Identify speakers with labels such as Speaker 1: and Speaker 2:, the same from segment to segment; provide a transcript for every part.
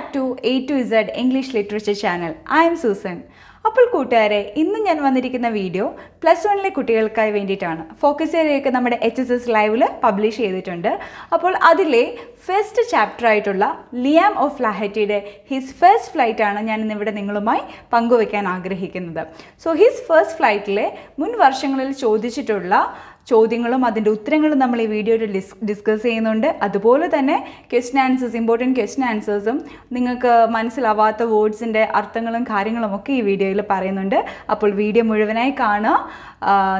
Speaker 1: Back to A to Z English literature channel I'm Susan അപ്പോൾ കൂട്ടുകാരെ ഇന്ന് ഞാൻ വന്നിരിക്കുന്ന വീഡിയോ പ്ലസ് വണ്ണിലെ കുട്ടികൾക്കായി വേണ്ടിയിട്ടാണ് ഫോക്കസ് ചെയ്തൊക്കെ നമ്മുടെ എച്ച് എസ് എസ് ലൈവിൽ പബ്ലിഷ് ചെയ്തിട്ടുണ്ട് അപ്പോൾ അതിലെ ഫസ്റ്റ് ചാപ്റ്റർ ആയിട്ടുള്ള ലിയാം ഓഫ് ലാഹറ്റിയുടെ ഹിസ് ഫസ്റ്റ് ഫ്ലൈറ്റ് ആണ് ഞാൻ ഇന്നിവിടെ നിങ്ങളുമായി പങ്കുവയ്ക്കാൻ ആഗ്രഹിക്കുന്നത് സോ ഹിസ് ഫസ്റ്റ് ഫ്ലൈറ്റിലെ മുൻ വർഷങ്ങളിൽ ചോദിച്ചിട്ടുള്ള ചോദ്യങ്ങളും അതിൻ്റെ ഉത്തരങ്ങളും നമ്മൾ ഈ വീഡിയോയിൽ ഡിസ്കസ് ചെയ്യുന്നുണ്ട് അതുപോലെ തന്നെ ക്വസ്റ്റൻ ആൻസേഴ്സ് ഇമ്പോർട്ടൻറ്റ് ക്വസ്റ്റ്യൻ ആൻസേഴ്സും നിങ്ങൾക്ക് മനസ്സിലാവാത്ത വേർഡ്സിൻ്റെ അർത്ഥങ്ങളും കാര്യങ്ങളും ഒക്കെ ഈ വീഡിയോയിൽ പറയുന്നുണ്ട് അപ്പോൾ വീഡിയോ മുഴുവനായി കാണുക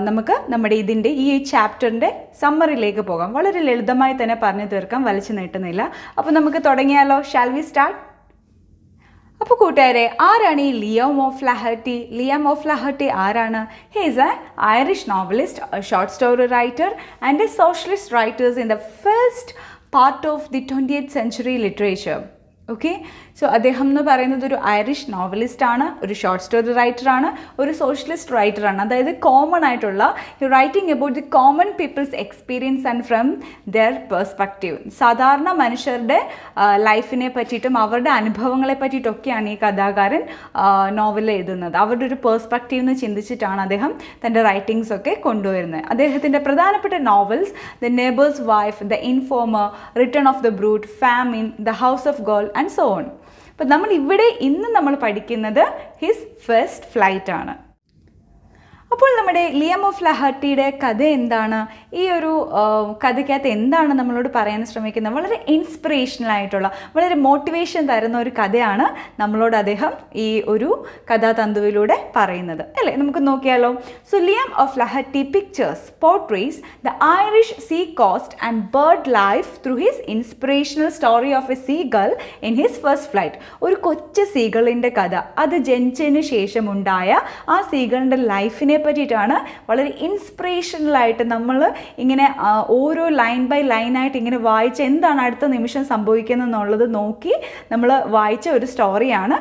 Speaker 1: നമുക്ക് നമ്മുടെ ഇതിൻ്റെ ഈ ചാപ്റ്ററിൻ്റെ സമ്മറിലേക്ക് പോകാം വളരെ ലളിതമായി തന്നെ പറഞ്ഞു തീർക്കാം വലിച്ചു നീട്ടുന്നില്ല അപ്പോൾ നമുക്ക് തുടങ്ങിയാലോ ഷാൽ വി സ്റ്റാർട്ട് അപ്പോൾ കൂട്ടുകാരെ ആരാണ് ഈ ലിയമോ ഫ്ലഹർട്ടി ലിയമോ ഫ്ലഹർട്ടി ആരാണ് he is a Irish novelist short story writer and a socialist writers in the first part of the twentieth century literature okay so അദ്ദേഹം എന്ന് പറയുന്നത് ഒരു ഐറിഷ് നോവലിസ്റ്റ് ആണ് ഒരു ഷോർട്ട് സ്റ്റോറി റൈറ്റർ ആണ് ഒരു socialist writer ആണ് അതായത് കോമൺ ആയിട്ടുള്ള writing about the common people's experience and from their perspective സാധാരണ മനുഷ്യരുടെ ലൈഫിനെ പറ്റിയിട്ടും അവരുടെ അനുഭവങ്ങളെ പറ്റിയിട്ടൊക്കെയാണ് ഈ കഥാകാരൻ നോവൽ എഴുതുന്നത് അവരുടെ ഒരു പേഴ്സ്പെക്റ്റീവ് എന്ന് ചിന്തിച്ചിട്ടാണ് അദ്ദേഹം തൻ്റെ റൈറ്റിങ്സ് ഒക്കെ കൊണ്ടുവരുന്നത് അദ്ദേഹത്തിൻ്റെ പ്രധാനപ്പെട്ട novels the neighbour's wife the informer return of the brute famine the house of gold and so on അപ്പം നമ്മൾ ഇവിടെ ഇന്ന് നമ്മൾ പഠിക്കുന്നത് ഹിസ് ഫസ്റ്റ് ഫ്ലൈറ്റ് ആണ് അപ്പോൾ നമ്മുടെ ലിയം ഓഫ് ലഹട്ടിയുടെ കഥ എന്താണ് ഈ ഒരു കഥയ്ക്കകത്ത് എന്താണ് നമ്മളോട് പറയാൻ ശ്രമിക്കുന്നത് വളരെ ഇൻസ്പിറേഷണൽ ആയിട്ടുള്ള വളരെ മോട്ടിവേഷൻ തരുന്ന ഒരു കഥയാണ് നമ്മളോട് അദ്ദേഹം ഈ ഒരു കഥാതന്തുവിലൂടെ പറയുന്നത് അല്ലേ നമുക്ക് നോക്കിയാലോ so Liam O'Flaherty pictures portrays the Irish sea coast and bird life through his inspirational story of a seagull in his first flight ഒരു കൊച്ചു സീകളിൻ്റെ കഥ അത് ജനിച്ചതിന് ശേഷം ഉണ്ടായ ആ സീകളിൻ്റെ ലൈഫിനെ പറ്റിയിട്ടാണ് വളരെ ഇൻസ്പിറേഷണലായിട്ട് നമ്മൾ ഇങ്ങനെ ഓരോ ലൈൻ ബൈ ലൈനായിട്ട് ഇങ്ങനെ വായിച്ച് എന്താണ് അടുത്ത നിമിഷം സംഭവിക്കുന്നത് എന്നുള്ളത് നോക്കി നമ്മൾ വായിച്ച ഒരു സ്റ്റോറിയാണ്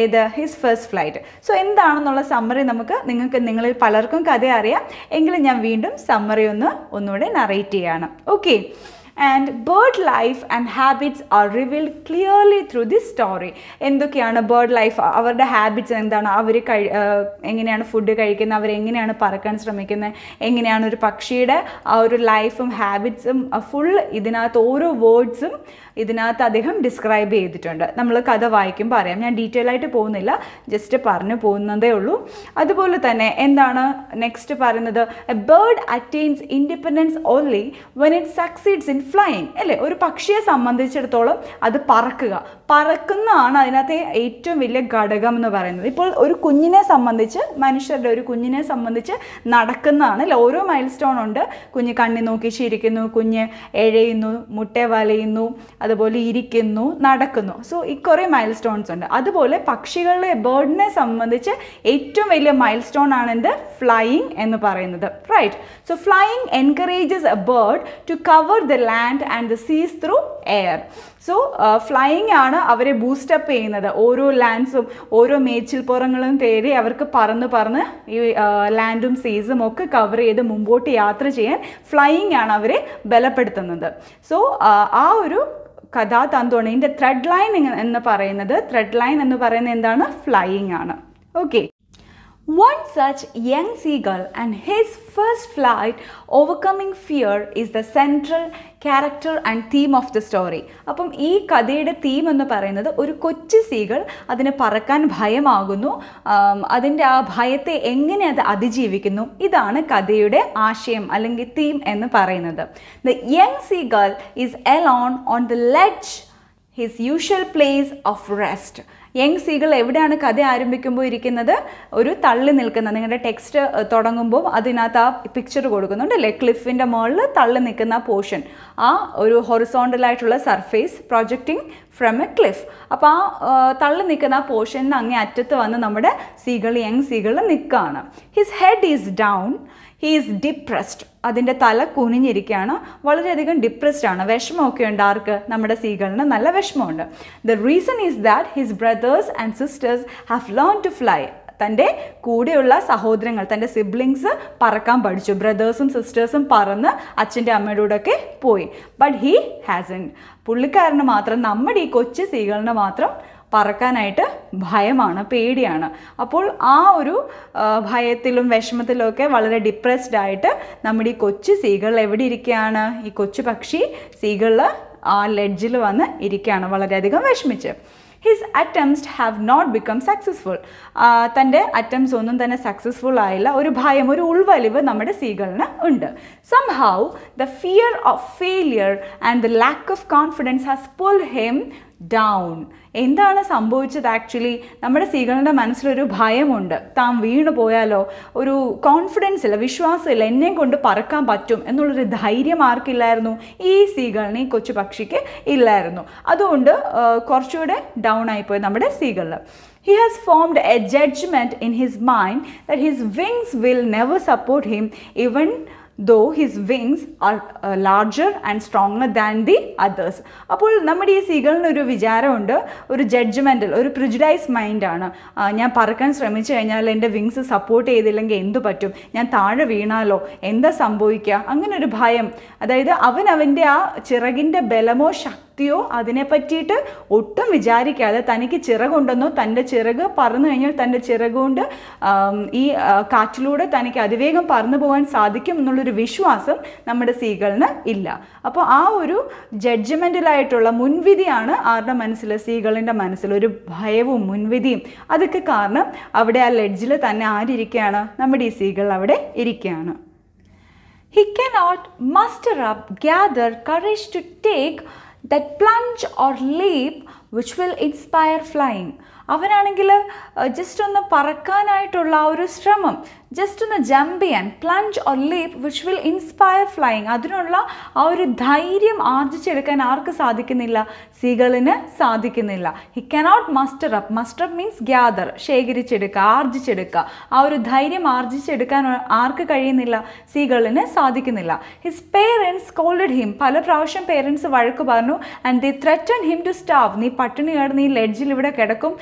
Speaker 1: ഏത് ഹിസ് ഫസ്റ്റ് ഫ്ലൈറ്റ് സോ എന്താണെന്നുള്ള സമ്മറി നമുക്ക് നിങ്ങൾക്ക് നിങ്ങളിൽ പലർക്കും കഥ അറിയാം എങ്കിലും ഞാൻ വീണ്ടും സമ്മറി ഒന്ന് ഒന്നുകൂടെ നറേറ്റ് ചെയ്യാണ് okay and bird life and habits are revealed clearly through this story എന്തൊക്കെയാണ് ബേർഡ് ലൈഫ് അവരുടെ ഹാബിറ്റ്സ് എന്താണ് അവർ കഴി എങ്ങനെയാണ് ഫുഡ് കഴിക്കുന്നത് അവരെങ്ങനെയാണ് പറക്കാൻ ശ്രമിക്കുന്നത് എങ്ങനെയാണ് ഒരു പക്ഷിയുടെ ആ ഒരു ലൈഫും ഹാബിറ്റ്സും ഫുൾ ഇതിനകത്ത് ഓരോ വേർഡ്സും ഇതിനകത്ത് അദ്ദേഹം ഡിസ്ക്രൈബ് ചെയ്തിട്ടുണ്ട് നമ്മൾ കഥ വായിക്കുമ്പോൾ അറിയാം ഞാൻ ഡീറ്റെയിൽ ആയിട്ട് പോകുന്നില്ല ജസ്റ്റ് പറഞ്ഞു പോകുന്നതേ ഉള്ളൂ അതുപോലെ തന്നെ എന്താണ് നെക്സ്റ്റ് പറയുന്നത് a bird attains independence only when it succeeds in flying അല്ലേ ഒരു പക്ഷിയെ സംബന്ധിച്ചിടത്തോളം അത് പറക്കുക പറക്കുന്നതാണ് അതിനകത്തെ ഏറ്റവും വലിയ ഘടകം എന്ന് പറയുന്നത് ഇപ്പോൾ ഒരു കുഞ്ഞിനെ സംബന്ധിച്ച് മനുഷ്യരുടെ ഒരു കുഞ്ഞിനെ സംബന്ധിച്ച് നടക്കുന്നതാണ് അല്ലെ ഓരോ മൈൽ സ്റ്റോൺ ഉണ്ട് കുഞ്ഞ് കണ്ണി നോക്കി ചിരിക്കുന്നു കുഞ്ഞ് എഴയുന്നു മുട്ട വലയുന്നു അതുപോലെ ഇരിക്കുന്നു നടക്കുന്നു സോ ഈ കുറേ മൈൽ സ്റ്റോൺസ് ഉണ്ട് അതുപോലെ പക്ഷികളുടെ ബേർഡിനെ സംബന്ധിച്ച് ഏറ്റവും വലിയ മൈൽ സ്റ്റോൺ എന്ത് ഫ്ലൈയിങ് എന്ന് പറയുന്നത് right so flying encourages a bird to cover the land and the seas through air so flying ആണ് അവരെ ബൂസ്റ്റപ്പ് ചെയ്യുന്നത് ഓരോ ലാൻഡ്സും ഓരോ മേച്ചിൽപ്പുറങ്ങളും തേടി അവർക്ക് പറന്ന് പറന്ന് ഈ ലാൻഡും സീസും ഒക്കെ കവർ ചെയ്ത് മുമ്പോട്ട് യാത്ര ചെയ്യാൻ ഫ്ലൈയിങ് ആണ് അവരെ ബലപ്പെടുത്തുന്നത് സോ ആ ഒരു കഥാതന്തുവാണ് ഇതിൻ്റെ ത്രെഡ് ലൈൻ എന്ന് പറയുന്നത് ത്രെഡ് ലൈൻ എന്ന് പറയുന്നത് എന്താണ് ഫ്ലൈയിങ് ആണ് okay One such young seagull and his first flight, overcoming fear, is the central character and theme of the story അപ്പം ഈ കഥയുടെ തീം എന്ന് പറയുന്നത് ഒരു കൊച്ചു സീകൾ അതിന് പറക്കാൻ ഭയമാകുന്നു അതിൻ്റെ ആ ഭയത്തെ എങ്ങനെ അത് അതിജീവിക്കുന്നു ഇതാണ് കഥയുടെ ആശയം അല്ലെങ്കിൽ തീം എന്ന് പറയുന്നത് the young seagull is alone on the ledge his usual place of rest young seagull എവിടെയാണ് കഥ ആരംഭിക്കുമ്പോൾ ഇരിക്കുന്നത് ഒരു തള്ളി നിൽക്കുന്ന നിങ്ങളുടെ ടെക്സ്റ്റ് തുടങ്ങുമ്പോൾ അതിനകത്ത് ആ പിക്ചർ കൊടുക്കുന്നുണ്ട് അല്ലേ ക്ലിഫിൻ്റെ മുകളിൽ തള്ളി നിൽക്കുന്ന പോർഷൻ ആ ഒരു ഹൊറിസോണ്ടലായിട്ടുള്ള surface projecting from a cliff അപ്പോൾ ആ തള്ളി നിൽക്കുന്ന ആ പോർഷനിൽ അങ്ങേ അറ്റത്ത് വന്ന് നമ്മുടെ സീകൾ യങ് സീകൾ നിൽക്കുകയാണ് his head is down he is depressed അതിൻ്റെ തല കുനിഞ്ഞിരിക്കുകയാണ് വളരെയധികം ഡിപ്രസ്ഡ് ആണ് വിഷമമൊക്കെ ഉണ്ട് ആർക്ക് നമ്മുടെ സീകളിന് നല്ല വിഷമമുണ്ട് the reason is that his brothers and sisters have learn to fly തൻ്റെ കൂടെയുള്ള സഹോദരങ്ങൾ തൻ്റെ സിബ്ലിങ്സ് പറക്കാൻ പഠിച്ചു ബ്രദേഴ്സും സിസ്റ്റേഴ്സും പറന്ന് അച്ഛൻ്റെ അമ്മയുടെ കൂടെ ഒക്കെ പോയി ബട്ട് ഹീ ഹാസൻ പുള്ളിക്കാരന് മാത്രം നമ്മുടെ ഈ കൊച്ചു സീകളിന് മാത്രം പറക്കാനായിട്ട് ഭയമാണ് പേടിയാണ് അപ്പോൾ ആ ഒരു ഭയത്തിലും വിഷമത്തിലും ഒക്കെ വളരെ ഡിപ്രസ്ഡ് ആയിട്ട് നമ്മുടെ ഈ കൊച്ചു സീകൾ എവിടെ ഇരിക്കുകയാണ് ഈ കൊച്ചു പക്ഷി സീകളിൽ ആ ലെഡ്ജിൽ വന്ന് ഇരിക്കുകയാണ് വളരെയധികം വിഷമിച്ച് his attempt have not become successful തൻ്റെ അറ്റംപ്റ്റ്സ് ഒന്നും തന്നെ സക്സസ്ഫുൾ ആയില്ല ഒരു ഭയം ഒരു ഉൾവലിവ് നമ്മുടെ സീകളിന് ഉണ്ട് somehow the fear of failure and the lack of confidence has pull him down എന്താണ് സംഭവിച്ചത് ആക്ച്വലി നമ്മുടെ സ്ത്രീകളുടെ മനസ്സിലൊരു ഭയമുണ്ട് താൻ വീണു പോയാലോ ഒരു കോൺഫിഡൻസ് ഇല്ല വിശ്വാസമില്ല എന്നെയും കൊണ്ട് പറക്കാൻ പറ്റും എന്നുള്ളൊരു ധൈര്യം ആർക്കില്ലായിരുന്നു ഈ സ്ത്രീകളിന് ഈ കൊച്ചു പക്ഷിക്ക് ഇല്ലായിരുന്നു അതുകൊണ്ട് കുറച്ചുകൂടെ ഡൗൺ ആയിപ്പോയി നമ്മുടെ സ്ത്രീകളിൽ he has formed a judgement in his mind that his wings will never support him even though his wings are larger and and than the others അപ്പോൾ നമ്മുടെ ഈ സീഗളിന് ഒരു വിചാരമുണ്ട് ഒരു ജഡ്ജ്മെൻ്റൽ ഒരു പ്രിജുഡൈസ് മൈൻഡാണ് ഞാൻ പറക്കാൻ ശ്രമിച്ചു കഴിഞ്ഞാൽ എൻ്റെ വിങ്സ് സപ്പോർട്ട് ചെയ്തില്ലെങ്കിൽ എന്തു പറ്റും ഞാൻ താഴെ വീണാലോ എന്താ സംഭവിക്കുക അങ്ങനെ ഒരു ഭയം അതായത് അവൻ അവൻ്റെ ആ ചിറകിൻ്റെ ബലമോ ശക്തി വ്യക്തിയോ അതിനെ പറ്റിയിട്ട് ഒട്ടും വിചാരിക്കാതെ തനിക്ക് ചിറകുണ്ടെന്നോ തൻ്റെ ചിറക് പറന്നു കഴിഞ്ഞാൽ തൻ്റെ ചിറകുകൊണ്ട് ഈ കാറ്റിലൂടെ തനിക്ക് അതിവേഗം പറന്നു പോകാൻ സാധിക്കും എന്നുള്ളൊരു വിശ്വാസം നമ്മുടെ സീകളിന് ഇല്ല അപ്പോൾ ആ ഒരു ജഡ്ജ്മെൻറ്റലായിട്ടുള്ള മുൻവിധിയാണ് ആരുടെ മനസ്സിൽ സീകളിൻ്റെ മനസ്സിൽ ഒരു ഭയവും മുൻവിധിയും അതൊക്കെ കാരണം അവിടെ ആ ലെഡ്ജിൽ തന്നെ ആരിയ്ക്കുകയാണ് നമ്മുടെ ഈ സീകൾ അവിടെ ഇരിക്കുകയാണ് He cannot muster up, gather courage to take that plunge or leap which will inspire flying അവനാണെങ്കിൽ ജസ്റ്റ് ഒന്ന് പറക്കാനായിട്ടുള്ള ആ ഒരു ശ്രമം ജസ്റ്റ് ഒന്ന് ജമ്പ് ചെയ്യാൻ plunge or leap which will inspire flying അതിനുള്ള ആ ഒരു ധൈര്യം ആർജിച്ചെടുക്കാൻ ആർക്ക് സാധിക്കുന്നില്ല സീകളിന് സാധിക്കുന്നില്ല he cannot muster up muster up means gather ശേഖരിച്ചെടുക്കുക ആർജിച്ചെടുക്കുക ആ ഒരു ധൈര്യം ആർജിച്ചെടുക്കാൻ ആർക്ക് കഴിയുന്നില്ല സീകളിന് സാധിക്കുന്നില്ല ഹിസ് പേരൻസ് കോൾഡ് ഹിം പല പ്രാവശ്യം പേരൻസ് വഴക്ക് പറഞ്ഞു and the threaten him to starve നീ പട്ടിണി കയറി നീ ലെഡ്ജിൽ ഇവിടെ കിടക്കും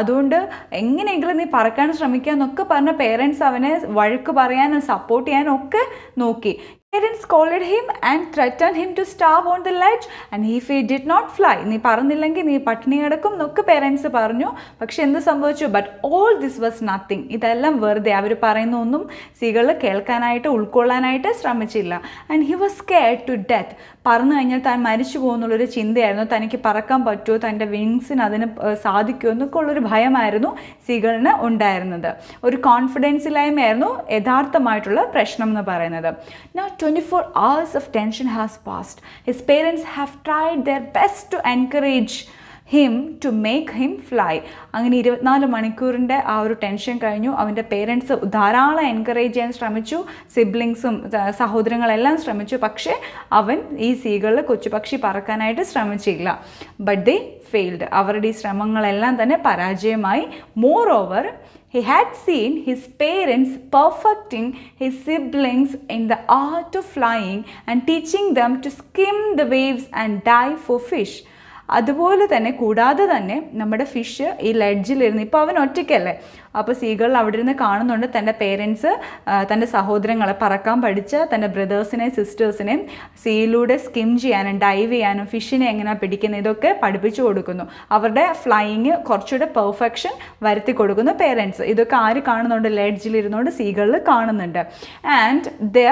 Speaker 1: അതുകൊണ്ട് എങ്ങനെയെങ്കിലും നീ പറക്കാൻ ശ്രമിക്കുക എന്നൊക്കെ പറഞ്ഞ പേരൻസ് അവൻ അവനെ വഴക്ക് പറയാനും സപ്പോർട്ട് ചെയ്യാനും ഒക്കെ നോക്കി parents called him and threaten him to starve on the light and he ഫി ഡിഡ് നോട്ട് ഫ്ലൈ നീ പറഞ്ഞില്ലെങ്കിൽ നീ പട്ടിണി കിടക്കും എന്നൊക്കെ പേരൻസ് പറഞ്ഞു പക്ഷെ എന്ത് സംഭവിച്ചു but all this was nothing ഇതെല്ലാം വെറുതെ അവർ പറയുന്ന ഒന്നും സ്ത്രീകൾ കേൾക്കാനായിട്ട് ഉൾക്കൊള്ളാനായിട്ട് ശ്രമിച്ചില്ല and he was scared to death പറന്നു കഴിഞ്ഞാൽ താൻ മരിച്ചു പോകുന്നുള്ളൊരു ചിന്തയായിരുന്നു തനിക്ക് പറക്കാൻ പറ്റുമോ തൻ്റെ വിങ്സിന് അതിന് സാധിക്കുമോ എന്നൊക്കെ ഉള്ളൊരു ഭയമായിരുന്നു സീഗളിന് ഉണ്ടായിരുന്നത് ഒരു കോൺഫിഡൻസ് ഇല്ലായ്മയായിരുന്നു യഥാർത്ഥമായിട്ടുള്ള പ്രശ്നം എന്ന് പറയുന്നത് now twenty four hours of tension has passed his parents have tried their best to encourage him to make him fly അങ്ങനെ ഇരുപത്തിനാല് മണിക്കൂറിൻ്റെ ആ ഒരു ടെൻഷൻ കഴിഞ്ഞു അവൻ്റെ പേരൻസ് ധാരാളം എൻകറേജ് ചെയ്യാൻ ശ്രമിച്ചു സിബ്ലിങ്സും സഹോദരങ്ങളെല്ലാം ശ്രമിച്ചു പക്ഷേ അവൻ ഈ സീകളിൽ കൊച്ചുപക്ഷി പറക്കാനായിട്ട് ശ്രമിച്ചില്ല ബട്ട് ദേ ഫെയിൽഡ് അവരുടെ ഈ ശ്രമങ്ങളെല്ലാം തന്നെ പരാജയമായി moreover he had seen his parents perfecting his siblings in the art of flying and teaching them to skim the waves and dive for fish അതുപോലെ തന്നെ കൂടാതെ തന്നെ നമ്മുടെ ഫിഷ് ഈ ലെഡ്ജിലിരുന്ന് ഇപ്പോൾ അവൻ ഒറ്റയ്ക്കല്ലേ അപ്പോൾ സീകൾ അവിടെ ഇരുന്ന് കാണുന്നുണ്ട് തൻ്റെ പേരൻസ് തൻ്റെ സഹോദരങ്ങളെ പറക്കാൻ പഠിച്ച തൻ്റെ ബ്രദേഴ്സിനെയും സിസ്റ്റേഴ്സിനെയും സീയിലൂടെ സ്കിം ചെയ്യാനും ഡൈവ് ചെയ്യാനും ഫിഷിനെ എങ്ങനെയാണ് പിടിക്കുന്നത് ഇതൊക്കെ പഠിപ്പിച്ചു കൊടുക്കുന്നു അവരുടെ ഫ്ലൈയിങ് കുറച്ചുകൂടെ പെർഫെക്ഷൻ വരുത്തി കൊടുക്കുന്നു പേരൻസ് ഇതൊക്കെ ആര് കാണുന്നുണ്ട് ലെഡ്ജിലിരുന്നുകൊണ്ട് സീകളിൽ കാണുന്നുണ്ട് and the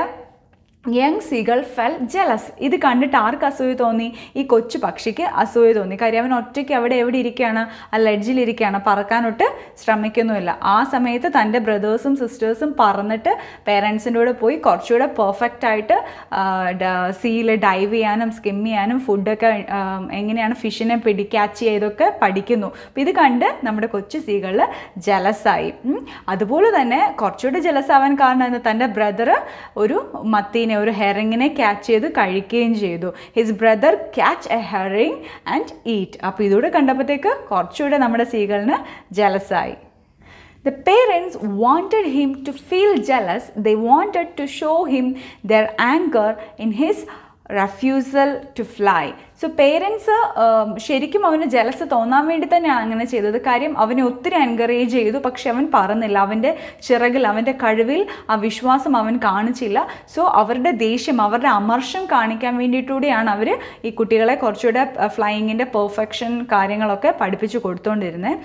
Speaker 1: young seagull felt jealous ഇത് കണ്ടിട്ട് ആർക്ക് അസൂയ തോന്നി ഈ കൊച്ചു പക്ഷിക്ക് അസൂയ തോന്നി കാര്യം അവൻ ഒറ്റയ്ക്ക് അവിടെ എവിടെ ഇരിക്കുകയാണ് ആ ലഡ്ജിലിരിക്കുകയാണ് പറക്കാനൊട്ട് ശ്രമിക്കുന്നുമില്ല ആ സമയത്ത് തൻ്റെ ബ്രദേഴ്സും സിസ്റ്റേഴ്സും പറന്നിട്ട് പേരൻസിൻ്റെ കൂടെ പോയി കുറച്ചുകൂടെ പെർഫെക്റ്റ് ആയിട്ട് സീയിൽ ഡൈവ് ചെയ്യാനും സ്കിം ചെയ്യാനും ഫുഡൊക്കെ എങ്ങനെയാണ് ഫിഷിനെ പിടി ക്യാച്ച് ചെയ്തൊക്കെ പഠിക്കുന്നു അപ്പോൾ ഇത് കണ്ട് നമ്മുടെ കൊച്ചു സീകളിൽ ജലസായി അതുപോലെ തന്നെ കുറച്ചുകൂടെ ജലസാവാൻ കാരണം തൻ്റെ ബ്രദർ ഒരു മത്തീനെ ഇങ്ങനെ ഒരു ഹെറിങ്ങിനെ ക്യാച്ച് ചെയ്ത് കഴിക്കുകയും ചെയ്തു his brother catch a herring and eat അപ്പോൾ ഇതൂടെ കണ്ടപ്പോഴത്തേക്ക് കുറച്ചുകൂടെ നമ്മുടെ സീകളിന് ജലസായി the parents wanted him to feel jealous they wanted to show him their anger in his refusal to fly so parents ശരിക്കും അവന് ജലസ് തോന്നാൻ വേണ്ടി തന്നെയാണ് അങ്ങനെ ചെയ്തത് കാര്യം അവനെ ഒത്തിരി എൻകറേജ് ചെയ്തു പക്ഷെ അവൻ പറഞ്ഞില്ല അവൻ്റെ ചിറകിൽ അവൻ്റെ കഴിവിൽ ആ വിശ്വാസം അവൻ കാണിച്ചില്ല സോ അവരുടെ ദേഷ്യം അവരുടെ അമർഷം കാണിക്കാൻ വേണ്ടിയിട്ടൂടെയാണ് അവർ ഈ കുട്ടികളെ കുറച്ചുകൂടെ ഫ്ലൈയിങ്ങിൻ്റെ പെർഫെക്ഷൻ കാര്യങ്ങളൊക്കെ പഠിപ്പിച്ചു കൊടുത്തുകൊണ്ടിരുന്നത്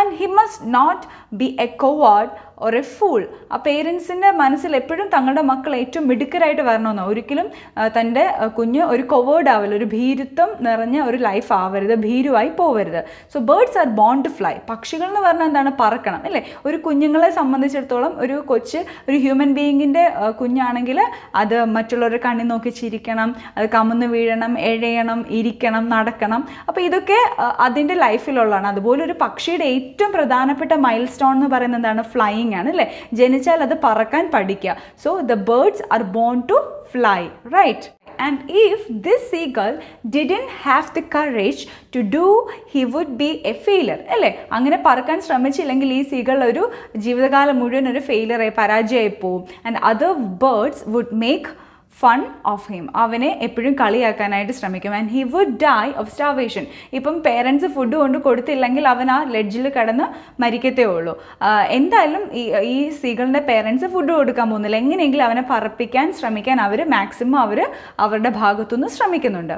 Speaker 1: and he must not be a coward or a fool ആ പേരൻസിൻ്റെ മനസ്സിൽ എപ്പോഴും തങ്ങളുടെ മക്കൾ ഏറ്റവും മിടുക്കരായിട്ട് വരണമെന്നോ ഒരിക്കലും തൻ്റെ കുഞ്ഞ് ഒരു കൊവേർഡ് ആവില്ല ഒരു ഭീരുത്ത ശുചിത്വം നിറഞ്ഞ ഒരു ലൈഫ് ആവരുത് ഭീരുവായി പോവരുത് so birds are born to fly പക്ഷികൾ എന്ന് പറഞ്ഞാൽ എന്താണ് പറക്കണം അല്ലേ ഒരു കുഞ്ഞുങ്ങളെ സംബന്ധിച്ചിടത്തോളം ഒരു കൊച്ച് ഒരു ഹ്യൂമൻ ബീയിങ്ങിൻ്റെ കുഞ്ഞാണെങ്കിൽ അത് മറ്റുള്ളവരുടെ കണ്ണി നോക്കി ചിരിക്കണം അത് കമന്ന് വീഴണം എഴയണം ഇരിക്കണം നടക്കണം അപ്പോൾ ഇതൊക്കെ അതിൻ്റെ ലൈഫിലുള്ളതാണ് അതുപോലെ ഒരു പക്ഷിയുടെ ഏറ്റവും പ്രധാനപ്പെട്ട മൈൽ സ്റ്റോൺ എന്ന് പറയുന്നത് എന്താണ് ഫ്ലൈയിങ് ആണ് അല്ലേ ജനിച്ചാൽ അത് പറക്കാൻ പഠിക്കുക so the birds are born to fly right and if this seagull didn't have the courage to do he would be a failure അല്ലേ അങ്ങനെ പറക്കാൻ ശ്രമിച്ചില്ലെങ്കിൽ ഈ സീകൾ ഒരു ജീവിതകാലം മുഴുവൻ ഒരു ഫെയിലറായി പരാജയമായി പോവും and other birds would make fun of him അവനെ എപ്പോഴും കളിയാക്കാനായിട്ട് ശ്രമിക്കും and he would die of starvation ഇപ്പം പേരൻസ് ഫുഡ് കൊണ്ട് കൊടുത്തില്ലെങ്കിൽ അവൻ ആ ലെഡ്ജിൽ കടന്ന് മരിക്കത്തേ ഉള്ളൂ എന്തായാലും ഈ ഈ സ്ത്രീകളുടെ പേരൻസ് ഫുഡ് കൊടുക്കാൻ പോകുന്നില്ല എങ്ങനെയെങ്കിലും അവനെ പറപ്പിക്കാൻ ശ്രമിക്കാൻ അവർ മാക്സിമം അവർ അവരുടെ ഭാഗത്തുനിന്ന് ശ്രമിക്കുന്നുണ്ട്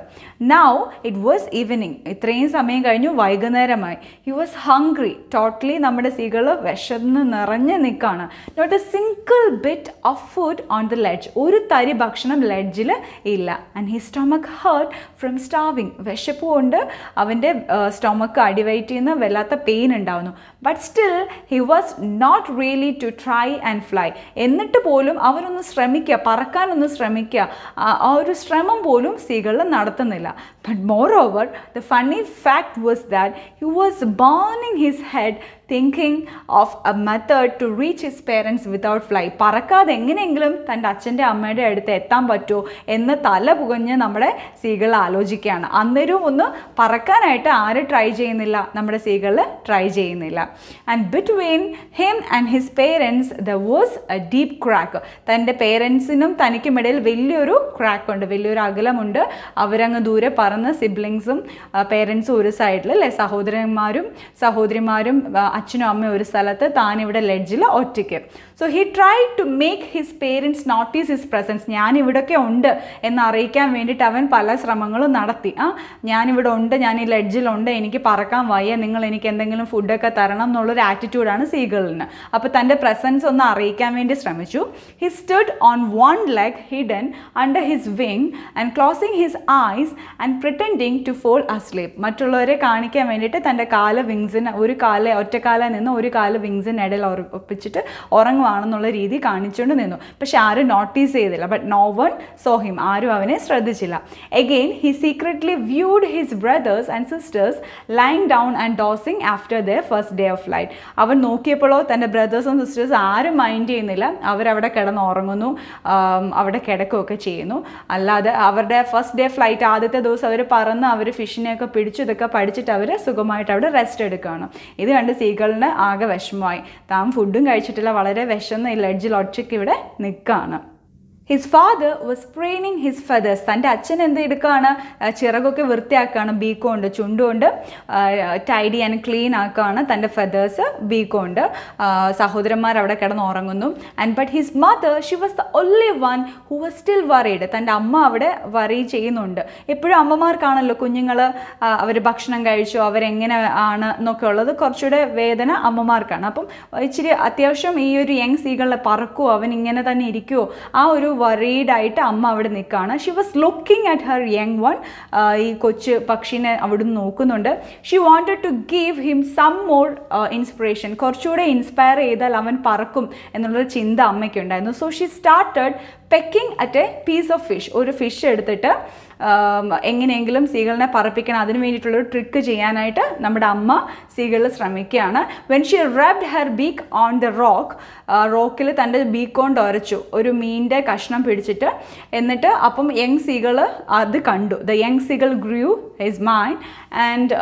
Speaker 1: നൗ ഇറ്റ് വാസ് ഈവനിങ് ഇത്രയും സമയം കഴിഞ്ഞു വൈകുന്നേരമായി ഹി വാസ് ഹംഗ്രി ടോട്ടലി നമ്മുടെ സ്ത്രീകൾ വിശന്ന് നിറഞ്ഞ് നിൽക്കുകയാണ് not a single bit of food on the ledge ഒരു തരി ഭക്ഷണം ഭക്ഷണം ലെഡ്ജിൽ ഇല്ല and he stomach hurt from starving വിശപ്പ് കൊണ്ട് അവൻ്റെ സ്റ്റൊമക്ക് അടിവൈറ്റ് ചെയ്യുന്ന വല്ലാത്ത പെയിൻ ഉണ്ടാവുന്നു but still he was not really to try and fly എന്നിട്ട് പോലും അവനൊന്ന് ശ്രമിക്കുക പറക്കാനൊന്ന് ശ്രമിക്കുക ആ ഒരു ശ്രമം പോലും സ്ത്രീകളിൽ നടത്തുന്നില്ല but moreover the funny fact was that he was burning his head thinking of a method to reach his parents without fly പറക്കാതെ എങ്ങനെയെങ്കിലും തൻ്റെ അച്ഛൻ്റെ അമ്മയുടെ അടുത്ത് എത്താൻ പറ്റുമോ എന്ന് തല പുകഞ്ഞ് നമ്മുടെ സീകൾ ആലോചിക്കുകയാണ് അന്നേരവും ഒന്ന് പറക്കാനായിട്ട് ആര് ട്രൈ ചെയ്യുന്നില്ല നമ്മുടെ സീകൾ ട്രൈ ചെയ്യുന്നില്ല and between him and his parents there was a deep crack തൻ്റെ പേരൻസിനും തനിക്കുമിടയിൽ വലിയൊരു ക്രാക്ക് ഉണ്ട് വലിയൊരു അകലമുണ്ട് അവരങ്ങ് ദൂരെ പറന്ന് സിബ്ലിങ്സും പേരൻസും ഒരു സൈഡിൽ അല്ലേ സഹോദരന്മാരും സഹോദരിമാരും അച്ഛനും അമ്മയും ഒരു സ്ഥലത്ത് താനിവിടെ ലെഡ്ജിൽ ഒറ്റയ്ക്ക് so he try to make his parents notice his presence ഞാൻ ഇവിടെയൊക്കെ ഉണ്ട് എന്ന് അറിയിക്കാൻ വേണ്ടിയിട്ട് അവൻ പല ശ്രമങ്ങളും നടത്തി ആ ഞാനിവിടെ ഉണ്ട് ഞാൻ ഈ ലെഡ്ജിലുണ്ട് എനിക്ക് പറക്കാൻ വയ്യ നിങ്ങൾ എനിക്ക് എന്തെങ്കിലും ഫുഡൊക്കെ തരണം എന്നുള്ളൊരു ആറ്റിറ്റ്യൂഡാണ് സീഗളിന് അപ്പോൾ തൻ്റെ പ്രസൻസ് ഒന്ന് അറിയിക്കാൻ വേണ്ടി ശ്രമിച്ചു he stood on one leg hidden under his wing and closing his eyes and pretending to fall asleep മറ്റുള്ളവരെ കാണിക്കാൻ വേണ്ടിയിട്ട് തൻ്റെ കാല വിങ്സിന് ഒരു കാല ഒറ്റക്കാലം നിന്ന് ഒരു കാല വിങ്സിന് ഇടയിൽ ഉറപ്പിച്ചിട്ട് ഉറങ്ങുക ആണെന്നുള്ള രീതി കാണിച്ചുകൊണ്ട് നിന്നു പക്ഷെ ആരും നോട്ടീസ് ചെയ്തില്ല but no one saw him ആരും അവനെ ശ്രദ്ധിച്ചില്ല again he secretly viewed his brothers and sisters lying down and dozing after the first day of light അവൻ നോക്കിയപ്പോഴോ തൻ്റെ ബ്രദേഴ്സും സിസ്റ്റേഴ്സ് ആരും മൈൻഡ് ചെയ്യുന്നില്ല അവരവിടെ കിടന്ന് ഉറങ്ങുന്നു അവിടെ കിടക്കുകയൊക്കെ ചെയ്യുന്നു അല്ലാതെ അവരുടെ ഫസ്റ്റ് ഡേ ഫ്ലൈറ്റ് ആദ്യത്തെ ദിവസം അവർ പറന്ന് അവർ ഫിഷിനെയൊക്കെ പിടിച്ചു ഇതൊക്കെ പഠിച്ചിട്ട് അവർ സുഖമായിട്ട് അവിടെ റെസ്റ്റ് എടുക്കുകയാണ് ഇത് കണ്ട് സീകളിന് ആകെ വിഷമമായി താൻ ഫുഡും കഴിച്ചിട്ടില്ല വളരെ സെക്ഷൻ ഈ ലഡ്ജിൽ ഒറ്റയ്ക്ക് ഇവിടെ നിൽക്കുകയാണ് his father was preening his feathers തൻ്റെ അച്ഛൻ എന്ത് എടുക്കുകയാണ് ചിറകൊക്കെ വൃത്തിയാക്കുകയാണ് ബീക്കോണ്ട് ചുണ്ടുകൊണ്ട് ടൈഡി ആൻഡ് ക്ലീൻ ആക്കുകയാണ് തൻ്റെ ഫെദേഴ്സ് ബീക്കോണ്ട് സഹോദരന്മാർ അവിടെ കിടന്ന് ഉറങ്ങുന്നു and but his mother she was the only one who was still worried തൻ്റെ അമ്മ അവിടെ വറി ചെയ്യുന്നുണ്ട് എപ്പോഴും അമ്മമാർക്കാണല്ലോ കുഞ്ഞുങ്ങൾ അവർ ഭക്ഷണം കഴിച്ചോ അവരെങ്ങനെ ആണ് എന്നൊക്കെ ഉള്ളത് കുറച്ചുകൂടെ വേദന അമ്മമാർക്കാണ് അപ്പം ഇച്ചിരി അത്യാവശ്യം ഈ ഒരു യങ് സീകളിൽ പറക്കുമോ അവൻ ഇങ്ങനെ തന്നെ ഇരിക്കുമോ ആ ഒരു വറീഡ് ആയിട്ട് അമ്മ അവിടെ നിൽക്കുകയാണ് she was looking at her young one ഈ കൊച്ച് പക്ഷിനെ അവിടുന്ന് നോക്കുന്നുണ്ട് she wanted to give him some more inspiration കുറച്ചുകൂടെ ഇൻസ്പയർ ചെയ്താൽ അവൻ പറക്കും എന്നുള്ളൊരു ചിന്ത അമ്മയ്ക്കുണ്ടായിരുന്നു so she started pecking at a piece of fish ഒരു ഫിഷ് എടുത്തിട്ട് എങ്ങനെയെങ്കിലും സീകളിനെ പറപ്പിക്കണം അതിന് വേണ്ടിയിട്ടുള്ളൊരു ട്രിക്ക് ചെയ്യാനായിട്ട് നമ്മുടെ അമ്മ സീകളിൽ ശ്രമിക്കുകയാണ് when she rubbed her beak on the rock റോക്കിൽ തൻ്റെ ബീക്ക് കൊണ്ട് ഉരച്ചു ഒരു മീനിൻ്റെ കഷ്ണം പിടിച്ചിട്ട് എന്നിട്ട് അപ്പം യങ് സീകൾ അത് കണ്ടു the young seagull grew his mind and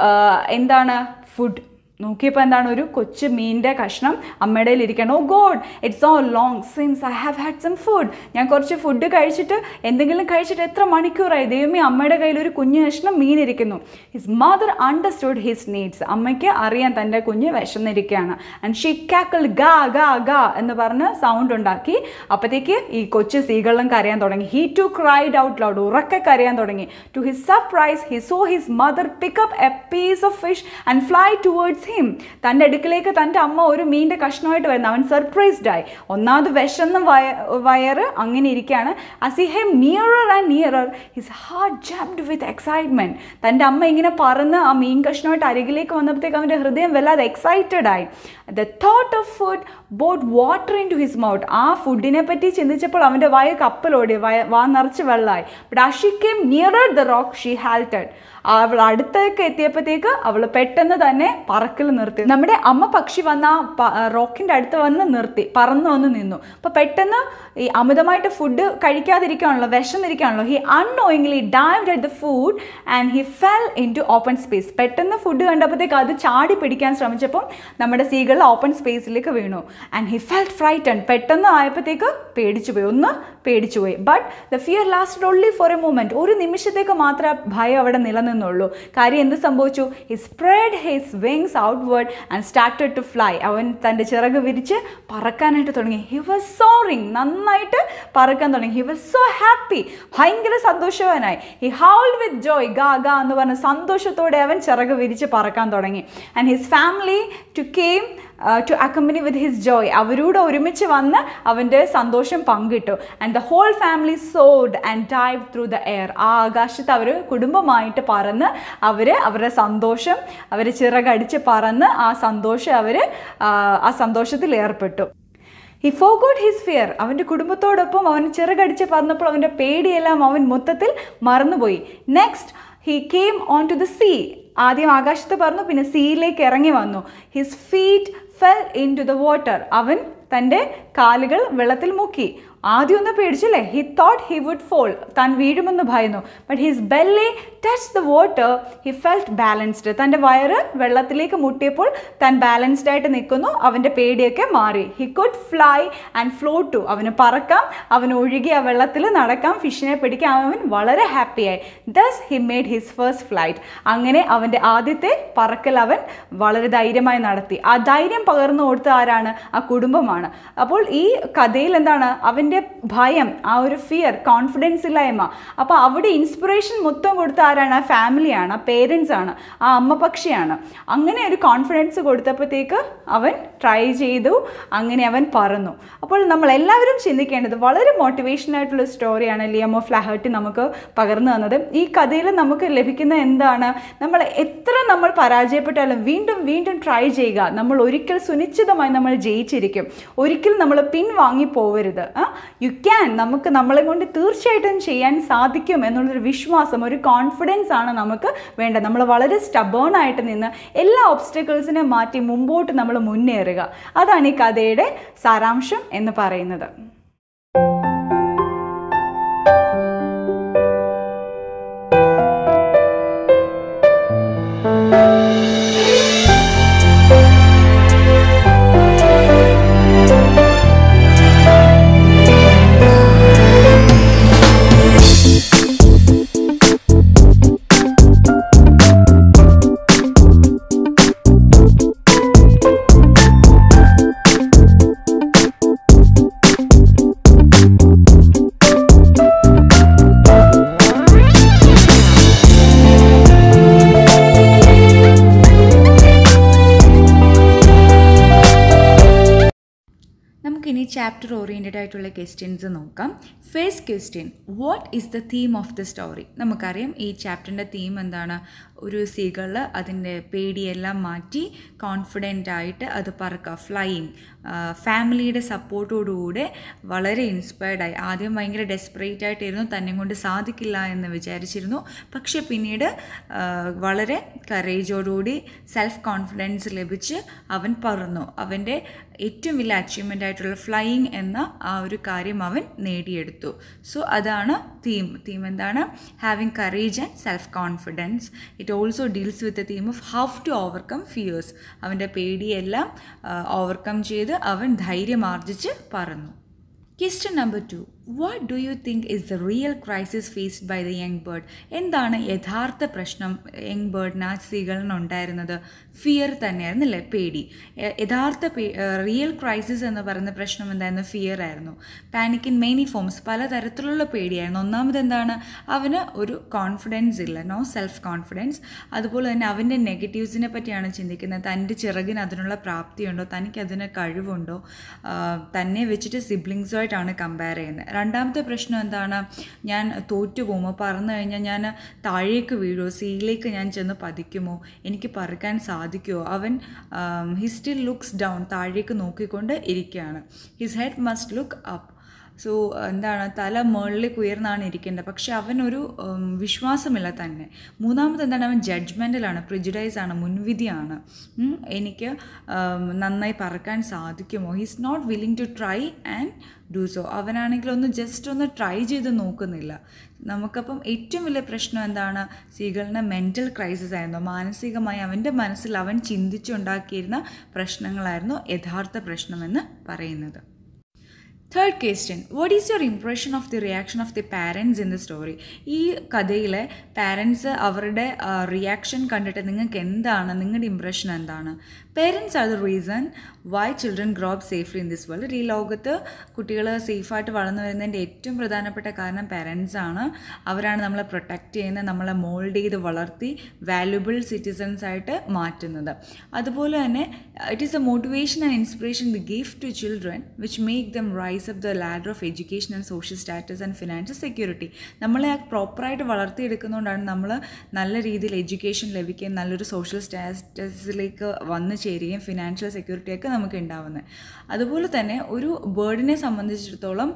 Speaker 1: എന്താണ് ഫുഡ് നോക്കിയപ്പോൾ എന്താണ് ഒരു കൊച്ചു മീനിൻ്റെ കഷ്ണം അമ്മയുടെ ഇരിക്കണം oh god it's so long since I have had some food ഞാൻ കുറച്ച് ഫുഡ് കഴിച്ചിട്ട് എന്തെങ്കിലും കഴിച്ചിട്ട് എത്ര മണിക്കൂറായി ദൈവമേ അമ്മയുടെ കയ്യിൽ ഒരു കുഞ്ഞു കഷ്ണം മീൻ ഇരിക്കുന്നു his mother understood his needs അമ്മയ്ക്ക് അറിയാൻ തൻ്റെ കുഞ്ഞ് വിശന്നിരിക്കുകയാണ് ആൻഡ് ഷീ കാക്കിൾ ഗാ ഗാ ഗാ എന്ന് പറഞ്ഞ് സൗണ്ട് ഉണ്ടാക്കി അപ്പോഴത്തേക്ക് ഈ കൊച്ചു സീകളും കരയാൻ തുടങ്ങി he too cried out loud ഉറക്കെ കരയാൻ തുടങ്ങി to his surprise he saw his mother pick up a piece of fish and fly towards him തൻ്റെ അടുക്കിലേക്ക് തൻ്റെ അമ്മ ഒരു മീൻ്റെ കഷ്ണമായിട്ട് വരുന്നു അവൻ സർപ്രൈസ്ഡ് ആയി ഒന്നാമത് വിശന്ന് വയ വയറ് അങ്ങനെ ഇരിക്കുകയാണ് as he hem nearer and nearer his heart jammed with excitement തൻ്റെ അമ്മ ഇങ്ങനെ പറന്ന് ആ മീൻ കഷ്ണമായിട്ട് അരികിലേക്ക് വന്നപ്പോഴത്തേക്ക് അവൻ്റെ ഹൃദയം വല്ലാതെ എക്സൈറ്റഡ് ആയി the thought of food brought water into his mouth ആ ഫുഡിനെ പറ്റി ചിന്തിച്ചപ്പോൾ അവൻ്റെ വായ കപ്പലോടി വയ വാ നിറച്ച് വെള്ളമായി ബട്ട് ആ she came nearer the rock she halted അവൾ അടുത്തേക്ക് എത്തിയപ്പോഴത്തേക്ക് അവൾ പെട്ടെന്ന് തന്നെ പറക്കൽ നിർത്തി നമ്മുടെ അമ്മ പക്ഷി വന്ന ആ റോക്കിൻ്റെ അടുത്ത് വന്ന് നിർത്തി പറന്ന് വന്ന് നിന്നു അപ്പോൾ പെട്ടെന്ന് ഈ അമിതമായിട്ട് ഫുഡ് കഴിക്കാതിരിക്കുകയാണല്ലോ വിശന്നിരിക്കുകയാണല്ലോ he unknowingly dived at the food and he fell into open space പെട്ടെന്ന് ഫുഡ് കണ്ടപ്പോഴത്തേക്ക് അത് ചാടി പിടിക്കാൻ ശ്രമിച്ചപ്പം നമ്മുടെ സീകൾ ഓപ്പൺ സ്പേസിലേക്ക് വീണു ആൻഡ് ഹി ഫെൽ ഫ്രൈറ്റൺ പെട്ടെന്ന് ആയപ്പോഴത്തേക്ക് പേടിച്ചു പോയി ഒന്ന് പേടിച്ചു പോയി but the fear last only for a moment ഒരു നിമിഷത്തേക്ക് മാത്രമേ ഭയം അവിടെ നിലനിന്നുള്ളൂ കാര്യം എന്ത് സംഭവിച്ചു he spread his wings outward and started to fly അവൻ തൻ്റെ ചിറക് വിരിച്ച് പറക്കാനായിട്ട് തുടങ്ങി ഹി വാസ് സോറിങ് നന്നായി നന്നായിട്ട് പറക്കാൻ തുടങ്ങി ഹി വാസ് സോ ഹാപ്പി ഭയങ്കര സന്തോഷവാനായി ഹി ഹൗൾഡ് വിത്ത് ജോയ് ഗാ ഗാ എന്ന് പറഞ്ഞ സന്തോഷത്തോടെ അവൻ ചിറക് വിരിച്ച് പറക്കാൻ തുടങ്ങി and his family to came to accompany with his joy അവരോട് ഒരുമിച്ച് വന്ന് അവൻ്റെ സന്തോഷം പങ്കിട്ടു and the whole family soared and dive through the air ആ ആകാശത്ത് അവർ കുടുംബമായിട്ട് പറന്ന് അവർ അവരുടെ സന്തോഷം അവർ ചിറകടിച്ച് പറന്ന് ആ സന്തോഷം അവർ ആ സന്തോഷത്തിൽ ഏർപ്പെട്ടു ഹി ഫോഗോട്ട് ഹിസ് ഫിയർ അവൻ്റെ കുടുംബത്തോടൊപ്പം അവൻ ചെറുകടിച്ച് പറഞ്ഞപ്പോൾ അവൻ്റെ പേടിയെല്ലാം അവൻ മൊത്തത്തിൽ മറന്നുപോയി next he came on to the sea ആദ്യം ആകാശത്ത് പറഞ്ഞു പിന്നെ സീയിലേക്ക് ഇറങ്ങി വന്നു his feet fell into the water അവൻ തൻ്റെ കാലുകൾ വെള്ളത്തിൽ മുക്കി ആദ്യം ഒന്ന് പേടിച്ചില്ലേ he thought he would fall താൻ വീഴുമെന്ന് ഭയന്നു but his belly touch the water he felt balanced തൻ്റെ വയറ് വെള്ളത്തിലേക്ക് മുട്ടിയപ്പോൾ താൻ ബാലൻസ്ഡ് ആയിട്ട് നിൽക്കുന്നു അവൻ്റെ പേടിയൊക്കെ മാറി he could fly and float too അവന് പറക്കാം അവൻ ഒഴുകി ആ വെള്ളത്തിൽ നടക്കാം ഫിഷിനെ പിടിക്കാം അവൻ വളരെ ഹാപ്പിയായി thus he made his first flight അങ്ങനെ അവൻ്റെ ആദ്യത്തെ പറക്കൽ അവൻ വളരെ ധൈര്യമായി നടത്തി ആ ധൈര്യം പകർന്നു കൊടുത്ത ആരാണ് ആ കുടുംബമാണ് അപ്പോൾ ഈ കഥയിൽ എന്താണ് അവൻ അതിൻ്റെ ഭയം ആ ഒരു ഫിയർ കോൺഫിഡൻസ് ഇല്ലായ്മ അപ്പോൾ അവിടെ ഇൻസ്പിറേഷൻ മൊത്തം കൊടുത്ത ആരാണ് ആ ഫാമിലിയാണ് ആ പേരൻസ് ആണ് ആ അമ്മ പക്ഷിയാണ് അങ്ങനെ ഒരു കോൺഫിഡൻസ് കൊടുത്തപ്പോഴത്തേക്ക് അവൻ ട്രൈ ചെയ്തു അങ്ങനെ അവൻ പറന്നു അപ്പോൾ നമ്മൾ എല്ലാവരും ചിന്തിക്കേണ്ടത് വളരെ ആയിട്ടുള്ള സ്റ്റോറിയാണ് ലിയമോ ഫ്ലാഹർട്ടി നമുക്ക് പകർന്നു തന്നത് ഈ കഥയിൽ നമുക്ക് ലഭിക്കുന്ന എന്താണ് നമ്മൾ എത്ര നമ്മൾ പരാജയപ്പെട്ടാലും വീണ്ടും വീണ്ടും ട്രൈ ചെയ്യുക നമ്മൾ ഒരിക്കൽ സുനിശ്ചിതമായി നമ്മൾ ജയിച്ചിരിക്കും ഒരിക്കലും നമ്മൾ പിൻവാങ്ങി പോകരുത് യു ക്യാൻ നമുക്ക് നമ്മളെ കൊണ്ട് തീർച്ചയായിട്ടും ചെയ്യാൻ സാധിക്കും എന്നുള്ളൊരു വിശ്വാസം ഒരു കോൺഫിഡൻസ് ആണ് നമുക്ക് വേണ്ടത് നമ്മൾ വളരെ സ്റ്റബേൺ ആയിട്ട് നിന്ന് എല്ലാ ഒബ്സ്റ്റക്കിൾസിനെ മാറ്റി മുമ്പോട്ട് നമ്മൾ മുന്നേറുക അതാണ് ഈ കഥയുടെ സാരാംശം എന്ന് പറയുന്നത് ചാപ്റ്റർ ഓറിയൻറ്റഡ് ആയിട്ടുള്ള ക്വസ്റ്റ്യൻസ് നോക്കാം first question what is the theme of the story നമുക്കറിയാം ഈ ചാപ്റ്ററിൻ്റെ തീം എന്താണ് ഒരു സീകൾ അതിൻ്റെ പേടിയെല്ലാം മാറ്റി കോൺഫിഡൻ്റ് ആയിട്ട് അത് പറക്കുക ഫ്ലൈയിങ് ഫാമിലിയുടെ സപ്പോർട്ടോടുകൂടെ വളരെ ഇൻസ്പയർഡായി ആദ്യം ഭയങ്കര ഡെസ്പറേറ്റ് ആയിട്ടായിരുന്നു തന്നെ കൊണ്ട് സാധിക്കില്ല എന്ന് വിചാരിച്ചിരുന്നു പക്ഷേ പിന്നീട് വളരെ കറേജോടുകൂടി സെൽഫ് കോൺഫിഡൻസ് ലഭിച്ച് അവൻ പറന്നു അവൻ്റെ ഏറ്റവും വലിയ അച്ചീവ്മെൻ്റ് ആയിട്ടുള്ള ഫ്ലൈയിങ് എന്ന ആ ഒരു കാര്യം അവൻ നേടിയെടുത്തു സോ അതാണ് തീം തീം എന്താണ് having courage and self confidence it it also deals with a theme of how to overcome fears അവൻ്റെ പേടിയെല്ലാം ഓവർകം ചെയ്ത് അവൻ ധൈര്യം ആർജിച്ച് പറന്നു question number two what do you think is the real crisis faced by the young bird എന്താണ് യഥാർത്ഥ പ്രശ്നം യങ് ബേർഡ് നാസ്തികളിനുണ്ടായിരുന്നത് ഫിയർ തന്നെയായിരുന്നു അല്ലേ പേടി യഥാർത്ഥ റിയൽ ക്രൈസിസ് എന്ന് പറയുന്ന പ്രശ്നം എന്തായിരുന്നു ഫിയർ ആയിരുന്നു പാനിക് ഇൻ മെയിനി ഫോംസ് പലതരത്തിലുള്ള പേടിയായിരുന്നു ഒന്നാമത് എന്താണ് അവന് ഒരു കോൺഫിഡൻസ് ഇല്ല നോ സെൽഫ് കോൺഫിഡൻസ് അതുപോലെ തന്നെ അവൻ്റെ നെഗറ്റീവ്സിനെ പറ്റിയാണ് ചിന്തിക്കുന്നത് തൻ്റെ ചിറകിന് അതിനുള്ള പ്രാപ്തിയുണ്ടോ തനിക്ക് കഴിവുണ്ടോ തന്നെ വെച്ചിട്ട് സിബ്ലിങ്സുമായിട്ടാണ് കമ്പയർ ചെയ്യുന്നത് രണ്ടാമത്തെ പ്രശ്നം എന്താണ് ഞാൻ തോറ്റു പോകുമോ പറന്നു കഴിഞ്ഞാൽ ഞാൻ താഴേക്ക് വീഴുമോ സീയിലേക്ക് ഞാൻ ചെന്ന് പതിക്കുമോ എനിക്ക് പറക്കാൻ സാധിക്കുമോ അവൻ ഹിസ്റ്റിൽ ലുക്സ് ഡൗൺ താഴേക്ക് നോക്കിക്കൊണ്ട് ഇരിക്കുകയാണ് his head must look up so എന്താണ് തല മുകളിലേക്ക് ഉയർന്നാണ് ഇരിക്കേണ്ടത് പക്ഷെ അവനൊരു വിശ്വാസമില്ല തന്നെ മൂന്നാമത് എന്താണ് അവൻ ജഡ്ജ്മെൻറ്റിലാണ് ആണ് മുൻവിധിയാണ് എനിക്ക് നന്നായി പറക്കാൻ സാധിക്കുമോ he's not willing to try and do so അവനാണെങ്കിൽ ഒന്ന് ജസ്റ്റ് ഒന്ന് ട്രൈ ചെയ്ത് നോക്കുന്നില്ല നമുക്കപ്പം ഏറ്റവും വലിയ പ്രശ്നം എന്താണ് സ്ത്രീകളുടെ മെൻറ്റൽ ക്രൈസിസ് ആയിരുന്നു മാനസികമായി അവൻ്റെ മനസ്സിൽ അവൻ ചിന്തിച്ചുണ്ടാക്കിയിരുന്ന പ്രശ്നങ്ങളായിരുന്നു യഥാർത്ഥ പ്രശ്നമെന്ന് പറയുന്നത് third question what is your impression of the reaction of the parents in the story ഈ കഥയിലെ പാരൻസ് അവരുടെ റിയാക്ഷൻ കണ്ടിട്ട് നിങ്ങൾക്ക് എന്താണ് നിങ്ങളുടെ ഇംപ്രഷൻ എന്താണ് parents are the reason why children grow up safely in this world ഈ ലോകത്ത് കുട്ടികൾ സേഫായിട്ട് വളർന്നു വരുന്നതിൻ്റെ ഏറ്റവും പ്രധാനപ്പെട്ട കാരണം പേരൻസ് ആണ് അവരാണ് നമ്മളെ പ്രൊട്ടക്റ്റ് ചെയ്യുന്നത് നമ്മളെ മോൾഡ് ചെയ്ത് വളർത്തി വാല്യുബിൾ സിറ്റിസൺസ് ആയിട്ട് മാറ്റുന്നത് അതുപോലെ തന്നെ it is a motivation and inspiration the gift to children which make them rise up the ladder of education and social status and financial security നമ്മളെ പ്രോപ്പറായിട്ട് വളർത്തിയെടുക്കുന്നതുകൊണ്ടാണ് നമ്മൾ നല്ല രീതിയിൽ എഡ്യൂക്കേഷൻ ലഭിക്കുകയും നല്ലൊരു സോഷ്യൽ സ്റ്റാറ്റസിലേക്ക് വന്ന് ഷെയറിങ്ങും ഫിനാൻഷ്യൽ സെക്യൂരിറ്റിയൊക്കെ നമുക്ക് ഉണ്ടാവുന്നത് അതുപോലെ തന്നെ ഒരു ബേർഡിനെ സംബന്ധിച്ചിടത്തോളം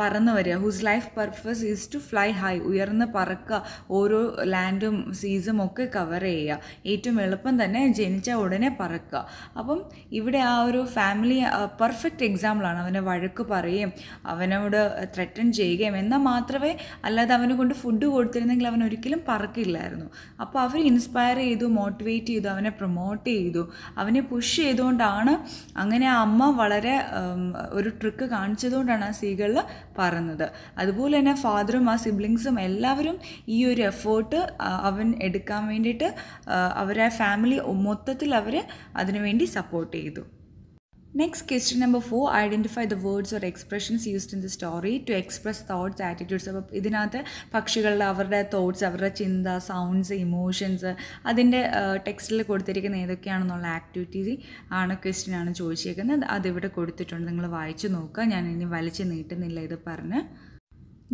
Speaker 1: പറന്നു വരിക whose life purpose is to fly high ഉയർന്ന് പറക്കുക ഓരോ ലാൻഡും സീസും ഒക്കെ കവർ ചെയ്യുക ഏറ്റവും എളുപ്പം തന്നെ ജനിച്ച ഉടനെ പറക്കുക അപ്പം ഇവിടെ ആ ഒരു ഫാമിലി പെർഫെക്റ്റ് എക്സാമ്പിളാണ് അവനെ വഴക്ക് പറയുകയും അവനോട് ത്രെറ്റൺ ചെയ്യുകയും എന്നാൽ മാത്രമേ അല്ലാതെ അവനെ കൊണ്ട് ഫുഡ് കൊടുത്തിരുന്നെങ്കിൽ അവൻ ഒരിക്കലും പറക്കില്ലായിരുന്നു അപ്പോൾ അവർ ഇൻസ്പയർ ചെയ്തു മോട്ടിവേറ്റ് ചെയ്തു അവനെ പ്രൊമോട്ട് ചെയ്തു അവനെ പുഷ് ചെയ്തുകൊണ്ടാണ് അങ്ങനെ ആ അമ്മ വളരെ ഒരു ട്രിക്ക് കാണിച്ചതുകൊണ്ടാണ് ആ സീകളിൽ പറഞ്ഞത് അതുപോലെ തന്നെ ഫാദറും ആ സിബ്ലിങ്സും എല്ലാവരും ഈ ഒരു എഫേർട്ട് അവൻ എടുക്കാൻ വേണ്ടിയിട്ട് അവരെ ഫാമിലി മൊത്തത്തിൽ അവർ അതിനുവേണ്ടി സപ്പോർട്ട് ചെയ്തു next question number four identify the words or expressions used in the story to express thoughts attitudes അപ്പോൾ ഇതിനകത്ത് പക്ഷികളുടെ അവരുടെ തോട്ട്സ് അവരുടെ ചിന്ത സൗണ്ട്സ് ഇമോഷൻസ് അതിൻ്റെ ടെക്സ്റ്റിൽ കൊടുത്തിരിക്കുന്ന ഏതൊക്കെയാണെന്നുള്ള ആക്ടിവിറ്റി ആണ് ക്വസ്റ്റ്യൻ ആണ് ചോദിച്ചേക്കുന്നത് അതിവിടെ കൊടുത്തിട്ടുണ്ട് നിങ്ങൾ വായിച്ചു നോക്കുക ഞാൻ ഇനി വലിച്ചു നീട്ടുന്നില്ല ഇത് പറഞ്ഞ്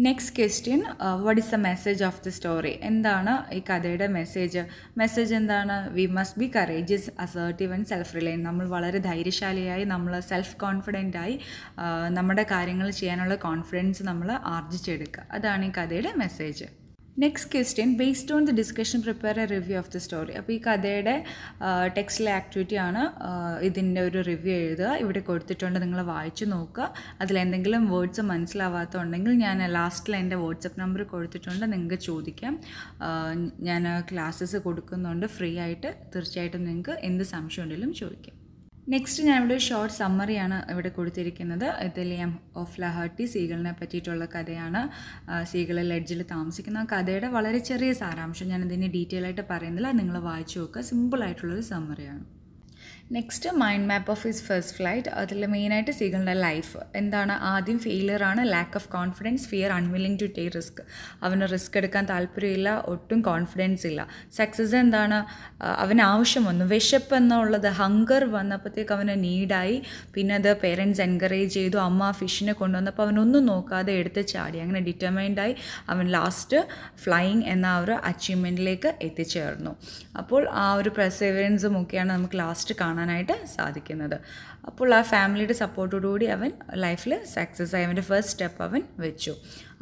Speaker 1: next question what is the message of the story എന്താണ് ഈ കഥയുടെ മെസ്സേജ് മെസ്സേജ് എന്താണ് we must be courageous assertive and self reliant നമ്മൾ വളരെ ധൈര്യശാലിയായി നമ്മൾ സെൽഫ് കോൺഫിഡൻ്റായി uh, നമ്മുടെ കാര്യങ്ങൾ ചെയ്യാനുള്ള കോൺഫിഡൻസ് നമ്മൾ ആർജിച്ചെടുക്കുക അതാണ് ഈ കഥയുടെ message next question based on the discussion prepare a review of the story അപ്പോൾ ഈ കഥയുടെ ടെക്സ്റ്റിലെ ആണ് ഇതിൻ്റെ ഒരു റിവ്യൂ എഴുതുക ഇവിടെ കൊടുത്തിട്ടുണ്ട് നിങ്ങൾ വായിച്ചു നോക്കുക അതിലെന്തെങ്കിലും വേർഡ്സ് മനസ്സിലാവാത്തുണ്ടെങ്കിൽ ഞാൻ ലാസ്റ്റിൽ എൻ്റെ വാട്സപ്പ് നമ്പർ കൊടുത്തിട്ടുണ്ട് നിങ്ങൾക്ക് ചോദിക്കാം ഞാൻ ക്ലാസ്സസ് കൊടുക്കുന്നുണ്ട് ഫ്രീ ആയിട്ട് തീർച്ചയായിട്ടും നിങ്ങൾക്ക് എന്ത് സംശയം ഉണ്ടെങ്കിലും ചോദിക്കാം നെക്സ്റ്റ് ഞാൻ ഇവിടെ ഒരു ഷോർട്ട് സമ്മറിയാണ് ഇവിടെ കൊടുത്തിരിക്കുന്നത് ഇതിൽ എം ഓഫ് ലഹർട്ടി സീകളിനെ പറ്റിയിട്ടുള്ള കഥയാണ് സീകളെ ലെഡ്ജിൽ താമസിക്കുന്ന കഥയുടെ വളരെ ചെറിയ സാരാംശം ഞാൻ ഡീറ്റെയിൽ ആയിട്ട് പറയുന്നില്ല നിങ്ങൾ വായിച്ചു നോക്കുക സിമ്പിളായിട്ടുള്ളൊരു സമ്മറിയാണ് next mind map of his first flight അതിൽ മെയിനായിട്ട് സീഗലിൻ്റെ ലൈഫ് എന്താണ് ആദ്യം ഫെയിലിയറാണ് lack of confidence fear unwilling to take risk അവന് റിസ്ക് എടുക്കാൻ താല്പര്യമില്ല ഒട്ടും കോൺഫിഡൻസ് ഇല്ല സക്സസ് എന്താണ് അവന് ആവശ്യം വന്നു വിശപ്പ് എന്നുള്ളത് ഹങ്കർ വന്നപ്പോഴത്തേക്ക് അവന് നീഡായി പിന്നെ അത് പേരൻസ് എൻകറേജ് ചെയ്തു അമ്മ ഫിഷിനെ കൊണ്ടുവന്നപ്പോൾ അവനൊന്നും നോക്കാതെ എടുത്ത് ചാടി അങ്ങനെ ഡിറ്റർമൈൻഡായി അവൻ ലാസ്റ്റ് ഫ്ലൈയിങ് എന്ന ആ ഒരു അച്ചീവ്മെൻറ്റിലേക്ക് എത്തിച്ചേർന്നു അപ്പോൾ ആ ഒരു പ്രസവൻസും ഒക്കെയാണ് നമുക്ക് ലാസ്റ്റ് കാണാൻ കാണാനായിട്ട് സാധിക്കുന്നത് അപ്പോൾ ആ ഫാമിലിയുടെ സപ്പോർട്ടോടുകൂടി അവൻ ലൈഫിൽ സക്സസ് ആയി അവൻ്റെ ഫസ്റ്റ് സ്റ്റെപ്പ് അവൻ വെച്ചു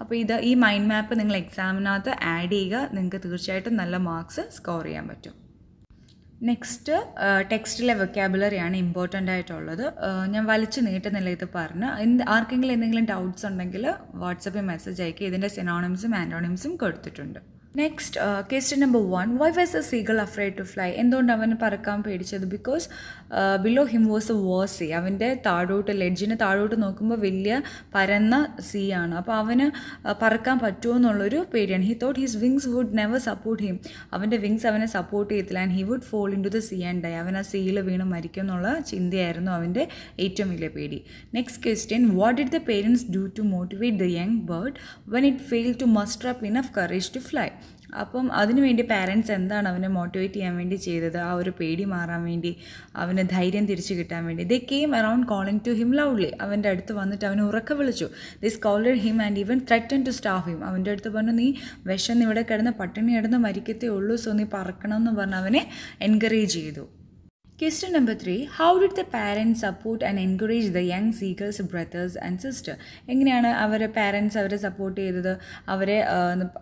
Speaker 1: അപ്പോൾ ഇത് ഈ മൈൻഡ് മാപ്പ് നിങ്ങൾ എക്സാമിനകത്ത് ആഡ് ചെയ്യുക നിങ്ങൾക്ക് തീർച്ചയായിട്ടും നല്ല മാർക്സ് സ്കോർ ചെയ്യാൻ പറ്റും നെക്സ്റ്റ് ടെക്സ്റ്റിലെ വെക്കാബുലറിയാണ് ഇമ്പോർട്ടൻ്റ് ആയിട്ടുള്ളത് ഞാൻ വലിച്ചു നീട്ടുന്നില്ല ഇത് പറഞ്ഞ് എന്ത് ആർക്കെങ്കിലും എന്തെങ്കിലും ഡൗട്ട്സ് ഉണ്ടെങ്കിൽ വാട്സപ്പിൽ മെസ്സേജ് അയക്കുക ഇതിൻ്റെ സിനോണിംസും ആൻറ്റോണിംസും കൊടുത്തിട്ടുണ്ട് next question number one why was a seagull afraid to fly എന്തുകൊണ്ട് അവന് പറക്കാൻ പേടിച്ചത് because below him was a വോർ സി അവൻ്റെ താഴോട്ട് ലെഡ്ജിന് താഴോട്ട് നോക്കുമ്പോൾ വലിയ പരന്ന സീ ആണ് അപ്പോൾ അവന് uh, പറക്കാൻ പറ്റുമോ എന്നുള്ളൊരു പേടിയാണ് he thought his wings would never support him അവൻ്റെ വിങ്സ് അവനെ സപ്പോർട്ട് ചെയ്യത്തില്ല and he would fall into the sea and die അവൻ ആ സീയിൽ വീണ് മരിക്കും എന്നുള്ള ചിന്തയായിരുന്നു അവൻ്റെ ഏറ്റവും വലിയ പേടി next question what did the parents do to motivate the young bird when it fail to muster up enough courage to fly അപ്പം അതിനുവേണ്ടി പാരൻസ് എന്താണ് അവനെ മോട്ടിവേറ്റ് ചെയ്യാൻ വേണ്ടി ചെയ്തത് ആ ഒരു പേടി മാറാൻ വേണ്ടി അവന് ധൈര്യം തിരിച്ചു കിട്ടാൻ വേണ്ടി they came around calling to him loudly അവൻ്റെ അടുത്ത് വന്നിട്ട് അവനെ ഉറക്ക വിളിച്ചു this called him and even threaten to starve him അവൻ്റെ അടുത്ത് പറഞ്ഞു നീ വിഷം ഇവിടെ കിടന്ന് പട്ടിണി കിടന്ന് മരിക്കത്തേ ഉള്ളൂ സോ നീ പറക്കണം എന്ന് പറഞ്ഞ് അവനെ എൻകറേജ് ചെയ്തു Question number three How did the parents support and encourage the young seekers brothers and sister എങ്ങനെയാണ് അവരെ പാരൻസ് അവരെ സപ്പോർട്ട് ചെയ്തത് അവരെ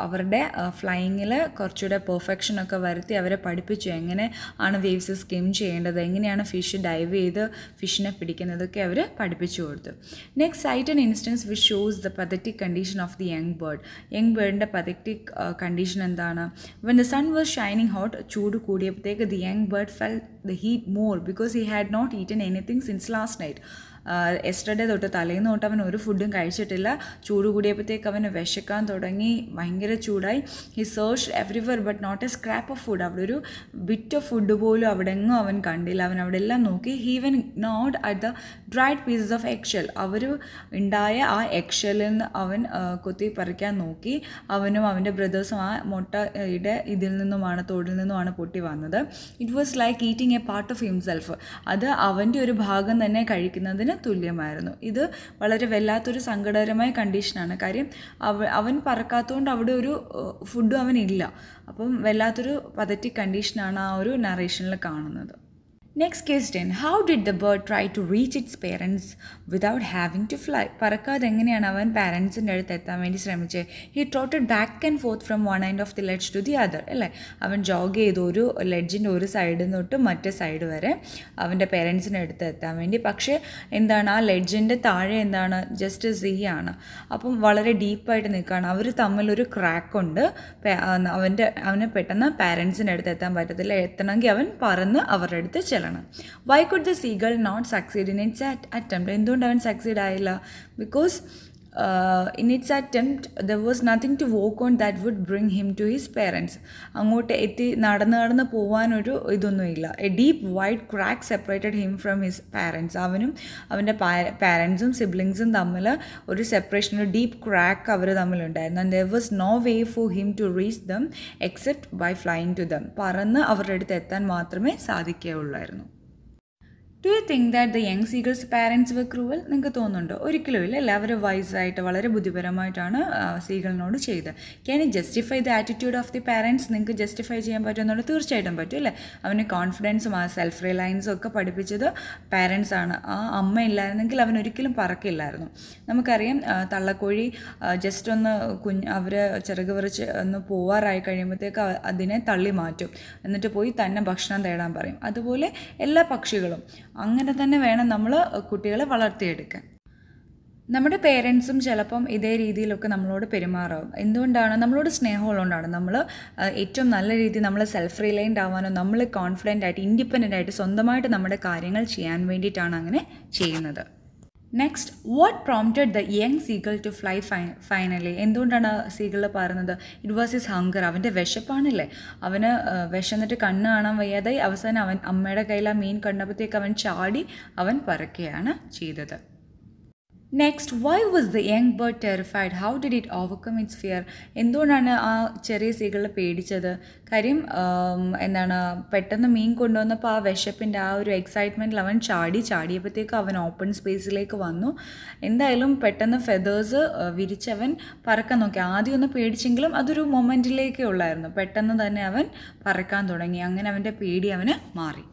Speaker 1: അവരുടെ ഫ്ലൈയിങ്ങിൽ കുറച്ചുകൂടെ പെർഫെക്ഷൻ ഒക്കെ വരുത്തി അവരെ പഠിപ്പിച്ചു എങ്ങനെ ആണ് വേവ്സ് സ്കിം ചെയ്യേണ്ടത് എങ്ങനെയാണ് ഫിഷ് ഡൈവ് ചെയ്ത് ഫിഷിനെ പിടിക്കുന്നതൊക്കെ അവർ പഠിപ്പിച്ചു കൊടുത്തു next cite and instance which shows the pathetic condition of the young bird young ബേർഡിൻ്റെ പതറ്റിക് കണ്ടീഷൻ എന്താണ് when the sun was shining hot ചൂട് കൂടിയപ്പോഴത്തേക്ക് the young bird fell the heat more because he had not eaten anything since last night yesterday തൊട്ട് തലേന്ന് തൊട്ട് അവൻ ഒരു ഫുഡും കഴിച്ചിട്ടില്ല ചൂട് കൂടിയപ്പോഴത്തേക്ക് അവന് വിശക്കാൻ തുടങ്ങി ഭയങ്കര ചൂടായി he search everywhere but not a scrap of food അവിടെ ഒരു ബിറ്റ് ഓഫ് ഫുഡ് പോലും അവിടെ എങ്ങും അവൻ കണ്ടില്ല അവൻ അവിടെ എല്ലാം നോക്കി he even gnawed at the dried pieces of eggshell അവർ ഉണ്ടായ ആ എക്ഷലിൽ നിന്ന് അവൻ കൊത്തി പറിക്കാൻ നോക്കി അവനും അവൻ്റെ ബ്രദേഴ്സും ആ മുട്ടയുടെ ഇതിൽ നിന്നുമാണ് തോടിൽ നിന്നുമാണ് പൊട്ടി വന്നത് it was like eating a part of himself അത് അവൻ്റെ ഒരു ഭാഗം തന്നെ കഴിക്കുന്നതിന് തുല്യമായിരുന്നു ഇത് വളരെ വല്ലാത്തൊരു സങ്കടകരമായ കണ്ടീഷനാണ് കാര്യം അവ അവൻ പറക്കാത്തതുകൊണ്ട് അവിടെ ഒരു ഫുഡും അവനില്ല അപ്പം വല്ലാത്തൊരു പതറ്റി കണ്ടീഷനാണ് ആ ഒരു നറേഷനിൽ കാണുന്നത് next question how did the bird try to reach its parents without having to fly പറക്കാതെ എങ്ങനെയാണ് അവൻ പാരൻസിൻ്റെ അടുത്ത് എത്താൻ വേണ്ടി ശ്രമിച്ചത് he trotted back and forth from one end of the ledge to the other അല്ലേ അവൻ ജോഗ് ചെയ്ത് ഒരു ലെഡ്ജിൻ്റെ ഒരു സൈഡിൽ തൊട്ട് മറ്റേ സൈഡ് വരെ അവൻ്റെ പേരൻസിൻ്റെ അടുത്ത് എത്താൻ വേണ്ടി പക്ഷേ എന്താണ് ആ ലെഡ്ജിൻ്റെ താഴെ എന്താണ് ജസ്റ്റ് സീ ആണ് അപ്പം വളരെ ഡീപ്പായിട്ട് നിൽക്കുകയാണ് അവർ തമ്മിലൊരു ക്രാക്കുണ്ട് അവൻ്റെ അവന് പെട്ടെന്ന് പാരൻസിൻ്റെ അടുത്ത് എത്താൻ പറ്റത്തില്ല എത്തണമെങ്കിൽ അവൻ പറന്ന് അവരുടെ അടുത്ത് ചെല്ലാം ആണ് why could the seagull not succeed in its at attempt എന്തുകൊണ്ട് അവൻ സക്സീഡ് ആയില്ല because in its attempt there was nothing to walk on that would bring him to his parents അങ്ങോട്ട് എത്തി നടന്ന് നടന്ന് പോവാനൊരു ഇതൊന്നുമില്ല a deep wide crack separated him from his parents അവനും അവൻ്റെ പാരൻസും സിബ്ലിങ്സും തമ്മിൽ ഒരു സെപ്പറേഷൻ ഒരു ഡീപ്പ് ക്രാക്ക് അവർ തമ്മിലുണ്ടായിരുന്നു and there was no way for him to reach them except by flying to them പറന്ന് അവരുടെ അടുത്ത് എത്താൻ മാത്രമേ സാധിക്കുകയുള്ളായിരുന്നു do you think that the young seagull's parents were cruel നിങ്ങൾക്ക് തോന്നുന്നുണ്ടോ ഒരിക്കലും ഇല്ല എല്ലാവരും വൈസായിട്ട് വളരെ ബുദ്ധിപരമായിട്ടാണ് സീഗളിനോട് ചെയ്തത് can you justify the attitude of the parents നിങ്ങൾക്ക് ജസ്റ്റിഫൈ ചെയ്യാൻ പറ്റുമെന്നുള്ളത് തീർച്ചയായിട്ടും പറ്റും അല്ലേ അവന് കോൺഫിഡൻസും ആ സെൽഫ് റിലയൻസും ഒക്കെ പഠിപ്പിച്ചത് പാരൻസ് ആണ് ആ അമ്മ ഇല്ലായിരുന്നെങ്കിൽ അവൻ ഒരിക്കലും പറക്കില്ലായിരുന്നു നമുക്കറിയാം തള്ളക്കോഴി ജസ്റ്റ് ഒന്ന് കുഞ്ഞ് അവർ ചെറുക് വിറച്ച് ഒന്ന് പോവാറായി കഴിയുമ്പോഴത്തേക്ക് അതിനെ തള്ളി മാറ്റും എന്നിട്ട് പോയി തന്നെ ഭക്ഷണം തേടാൻ പറയും അതുപോലെ എല്ലാ പക്ഷികളും അങ്ങനെ തന്നെ വേണം നമ്മൾ കുട്ടികളെ വളർത്തിയെടുക്കാൻ നമ്മുടെ പേരൻസും ചിലപ്പം ഇതേ രീതിയിലൊക്കെ നമ്മളോട് പെരുമാറാവും എന്തുകൊണ്ടാണ് നമ്മളോട് സ്നേഹമുള്ളതുകൊണ്ടാണ് നമ്മൾ ഏറ്റവും നല്ല രീതിയിൽ നമ്മൾ സെൽഫ് റിലയൻ്റ് ആവാനോ നമ്മൾ കോൺഫിഡൻ്റ് ആയിട്ട് ഇൻഡിപെൻഡൻ്റ് ആയിട്ട് സ്വന്തമായിട്ട് നമ്മുടെ കാര്യങ്ങൾ ചെയ്യാൻ വേണ്ടിയിട്ടാണ് അങ്ങനെ ചെയ്യുന്നത് next what prompted the young seagull to fly finally എന്തുകൊണ്ടാണ് സീഗൾ പറയുന്നത് ഇറ്റ് വാസ് ഹിസ് ഹങ്കർ അവൻ്റെ വിശപ്പാണല്ലേ അവന് വിശന്നിട്ട് കണ്ണ് കാണാൻ വയ്യാതെ അവസാനം അവൻ അമ്മയുടെ കയ്യിൽ ആ മീൻ കണ്ടപ്പോഴത്തേക്ക് അവൻ ചാടി അവൻ പറക്കുകയാണ് ചെയ്തത് next why was the young bird terrified how did it overcome its fear എന്തുകൊണ്ടാണ് ആ ചെറിയ സീകളെ പേടിച്ചത് കാര്യം എന്താണ് പെട്ടെന്ന് മീൻ കൊണ്ടുവന്നപ്പോൾ ആ വിശപ്പിൻ്റെ ആ ഒരു എക്സൈറ്റ്മെൻറ്റിൽ അവൻ ചാടി ചാടിയപ്പോഴത്തേക്ക് അവൻ ഓപ്പൺ സ്പേസിലേക്ക് വന്നു എന്തായാലും പെട്ടെന്ന് ഫെദേഴ്സ് വിരിച്ചവൻ പറക്കാൻ നോക്കി ആദ്യം ഒന്ന് പേടിച്ചെങ്കിലും അതൊരു മൊമെൻറ്റിലേക്കേ ഉള്ളായിരുന്നു പെട്ടെന്ന് തന്നെ അവൻ പറക്കാൻ തുടങ്ങി അങ്ങനെ അവൻ്റെ പേടി അവന് മാറി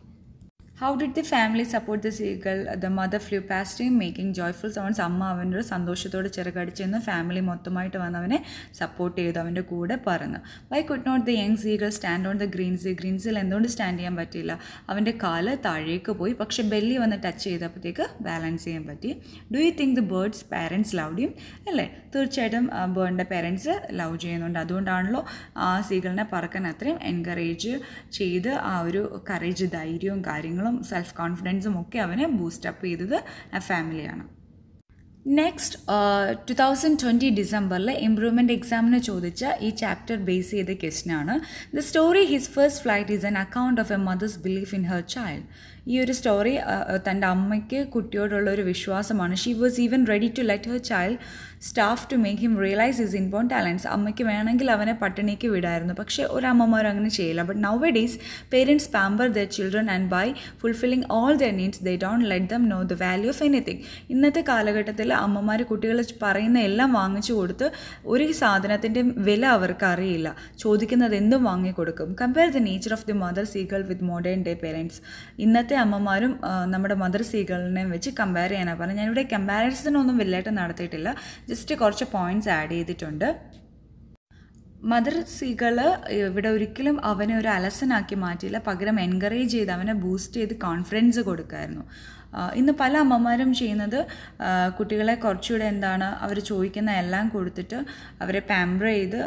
Speaker 1: How did the family support the seagull? The mother flew past him, making joyful sounds. അമ്മ അവനൊരു സന്തോഷത്തോടെ ചിറകടിച്ചെന്ന് ഫാമിലി മൊത്തമായിട്ട് വന്ന് അവനെ സപ്പോർട്ട് ചെയ്തു അവൻ്റെ കൂടെ പറഞ്ഞു why could not the young seagull stand on the green ഗ്രീൻസിൽ എന്തുകൊണ്ട് സ്റ്റാൻഡ് ചെയ്യാൻ പറ്റിയില്ല അവൻ്റെ കാല് താഴേക്ക് പോയി പക്ഷേ ബെല്ലി വന്ന് ടച്ച് ചെയ്തപ്പോഴത്തേക്ക് ബാലൻസ് ചെയ്യാൻ പറ്റി do you think the bird's parents love ചെയ്യും അല്ലേ തീർച്ചയായിട്ടും ബേർഡിൻ്റെ പാരൻസ് ലവ് ചെയ്യുന്നുണ്ട് അതുകൊണ്ടാണല്ലോ ആ സീഗളിനെ പറക്കാൻ അത്രയും എൻകറേജ് ചെയ്ത് ആ ഒരു കറേജ് ധൈര്യവും കാര്യങ്ങളും സ്നേഹവും സെൽഫ് കോൺഫിഡൻസും ഒക്കെ അവനെ ബൂസ്റ്റപ്പ് ചെയ്തത് ആ ഫാമിലിയാണ് നെക്സ്റ്റ് ടു തൗസൻഡ് ട്വൻറ്റി ഡിസംബറിൽ ഇംപ്രൂവ്മെൻറ്റ് എക്സാമിന് ചോദിച്ച ഈ ചാപ്റ്റർ ബേസ് ചെയ്ത ആണ് the story his first flight is an account of a mother's belief in her child ഈ ഒരു സ്റ്റോറി തൻ്റെ അമ്മയ്ക്ക് കുട്ടിയോടുള്ള ഒരു വിശ്വാസമാണ് she was even ready to let her child starve to make him realise his inborn talents അമ്മയ്ക്ക് വേണമെങ്കിൽ അവനെ പട്ടിണിക്ക് വിടായിരുന്നു പക്ഷേ ഒരു അമ്മമാരും അങ്ങനെ ചെയ്യില്ല but nowadays parents pamper their children and by fulfilling all their needs they don't let them know the value of anything ഇന്നത്തെ കാലഘട്ടത്തിൽ അമ്മമാർ കുട്ടികൾ പറയുന്ന എല്ലാം വാങ്ങിച്ചു കൊടുത്ത് ഒരു സാധനത്തിൻ്റെ വില അവർക്ക് അറിയില്ല ചോദിക്കുന്നത് എന്തും വാങ്ങിക്കൊടുക്കും compare the nature of the mother seagull with modern day parents ഇന്നത്തെ അമ്മമാരും നമ്മുടെ മദർ സീകളിനെയും വെച്ച് കമ്പയർ ചെയ്യാനാണ് പറഞ്ഞത് ഞാനിവിടെ കമ്പാരിസൺ ഒന്നും വില്ലായിട്ട് നടത്തിയിട്ടില്ല ജസ്റ്റ് കുറച്ച് പോയിന്റ്സ് ആഡ് ചെയ്തിട്ടുണ്ട് മദർ സികൾ ഇവിടെ ഒരിക്കലും അവനെ ഒരു അലസനാക്കി മാറ്റിയില്ല പകരം എൻകറേജ് ചെയ്ത് അവനെ ബൂസ്റ്റ് ചെയ്ത് കോൺഫിഡൻസ് കൊടുക്കായിരുന്നു ഇന്ന് പല അമ്മമാരും ചെയ്യുന്നത് കുട്ടികളെ കുറച്ചുകൂടെ എന്താണ് അവർ ചോദിക്കുന്ന എല്ലാം കൊടുത്തിട്ട് അവരെ പാമ്പർ ചെയ്ത്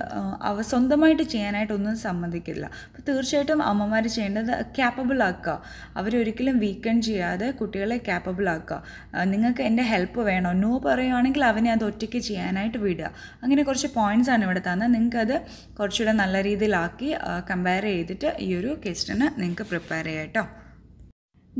Speaker 1: അവ സ്വന്തമായിട്ട് ചെയ്യാനായിട്ടൊന്നും സമ്മതിക്കില്ല അപ്പോൾ തീർച്ചയായിട്ടും അമ്മമാർ ചെയ്യേണ്ടത് ക്യാപ്പബിൾ ആക്കുക അവരൊരിക്കലും വീക്കെൻഡ് ചെയ്യാതെ കുട്ടികളെ ക്യാപ്പബിൾ ആക്കുക നിങ്ങൾക്ക് എൻ്റെ ഹെൽപ്പ് വേണോ നോ പറയുകയാണെങ്കിൽ അവനെ അത് ഒറ്റയ്ക്ക് ചെയ്യാനായിട്ട് വിടുക അങ്ങനെ കുറച്ച് പോയിൻറ്റ്സ് ആണ് ഇവിടെ തന്നത് നിങ്ങൾക്കത് കുറച്ചുകൂടെ നല്ല രീതിയിലാക്കി കമ്പയർ ചെയ്തിട്ട് ഈ ഒരു ക്വസ്റ്റിന് നിങ്ങൾക്ക് പ്രിപ്പയർ ചെയ്യാം കേട്ടോ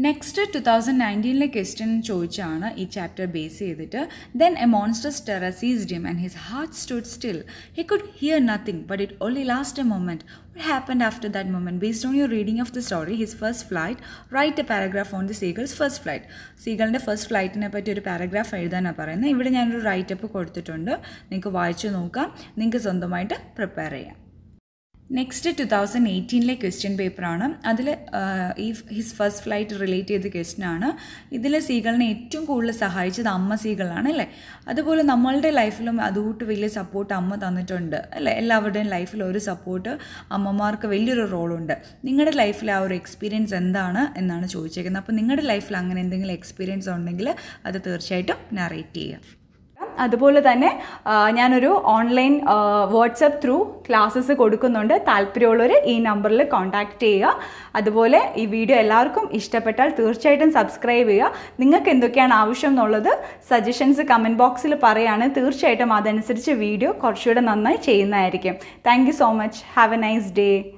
Speaker 1: നെക്സ്റ്റ് ടു തൗസൻഡ് നയൻറ്റീനിലെ ക്വസ്റ്റ്യൻ ചോദിച്ചാണ് ഈ ചാപ്റ്റർ ബേസ് ചെയ്തിട്ട് then a monstrous terror seized him and his heart stood still he could hear nothing but it only last a moment what happen after that moment based on your reading of the story his first flight write a paragraph on the seagull's first flight സീഗളിൻ്റെ first ഫ്ലൈറ്റിനെ പറ്റി ഒരു paragraph എഴുതാനാണ് പറയുന്നത് ഇവിടെ ഞാനൊരു writeup കൊടുത്തിട്ടുണ്ട് നിങ്ങൾക്ക് വായിച്ചു നോക്കാം നിങ്ങൾക്ക് സ്വന്തമായിട്ട് പ്രിപ്പയർ ചെയ്യാം നെക്സ്റ്റ് ടു തൗസൻഡ് എയ്റ്റീനിലെ ക്വസ്റ്റ്യൻ പേപ്പറാണ് അതിൽ ഈ ഹിസ് ഫസ്റ്റ് ഫ്ലൈറ്റ് റിലേറ്റ് ചെയ്ത ക്വസ്റ്റ്യനാണ് ഇതിലെ സീകളിനെ ഏറ്റവും കൂടുതൽ സഹായിച്ചത് അമ്മ സീകളാണ് അല്ലേ അതുപോലെ നമ്മളുടെ ലൈഫിലും അതുകൂട്ട് വലിയ സപ്പോർട്ട് അമ്മ തന്നിട്ടുണ്ട് അല്ലേ എല്ലാവരുടെയും ലൈഫിൽ ഒരു സപ്പോർട്ട് അമ്മമാർക്ക് വലിയൊരു റോളുണ്ട് നിങ്ങളുടെ ലൈഫിൽ ആ ഒരു എക്സ്പീരിയൻസ് എന്താണ് എന്നാണ് ചോദിച്ചേക്കുന്നത് അപ്പോൾ നിങ്ങളുടെ ലൈഫിൽ അങ്ങനെ എന്തെങ്കിലും എക്സ്പീരിയൻസ് ഉണ്ടെങ്കിൽ അത് തീർച്ചയായിട്ടും നറേറ്റ് ചെയ്യുക അതുപോലെ തന്നെ ഞാനൊരു ഓൺലൈൻ വാട്സപ്പ് ത്രൂ ക്ലാസ്സസ് കൊടുക്കുന്നുണ്ട് താല്പര്യമുള്ളവർ ഈ നമ്പറിൽ കോൺടാക്റ്റ് ചെയ്യുക അതുപോലെ ഈ വീഡിയോ എല്ലാവർക്കും ഇഷ്ടപ്പെട്ടാൽ തീർച്ചയായിട്ടും സബ്സ്ക്രൈബ് ചെയ്യുക നിങ്ങൾക്ക് എന്തൊക്കെയാണ് ആവശ്യം എന്നുള്ളത് സജഷൻസ് കമൻറ്റ് ബോക്സിൽ പറയുകയാണ് തീർച്ചയായിട്ടും അതനുസരിച്ച് വീഡിയോ കുറച്ചുകൂടെ നന്നായി ചെയ്യുന്നതായിരിക്കും thank so much have a nice day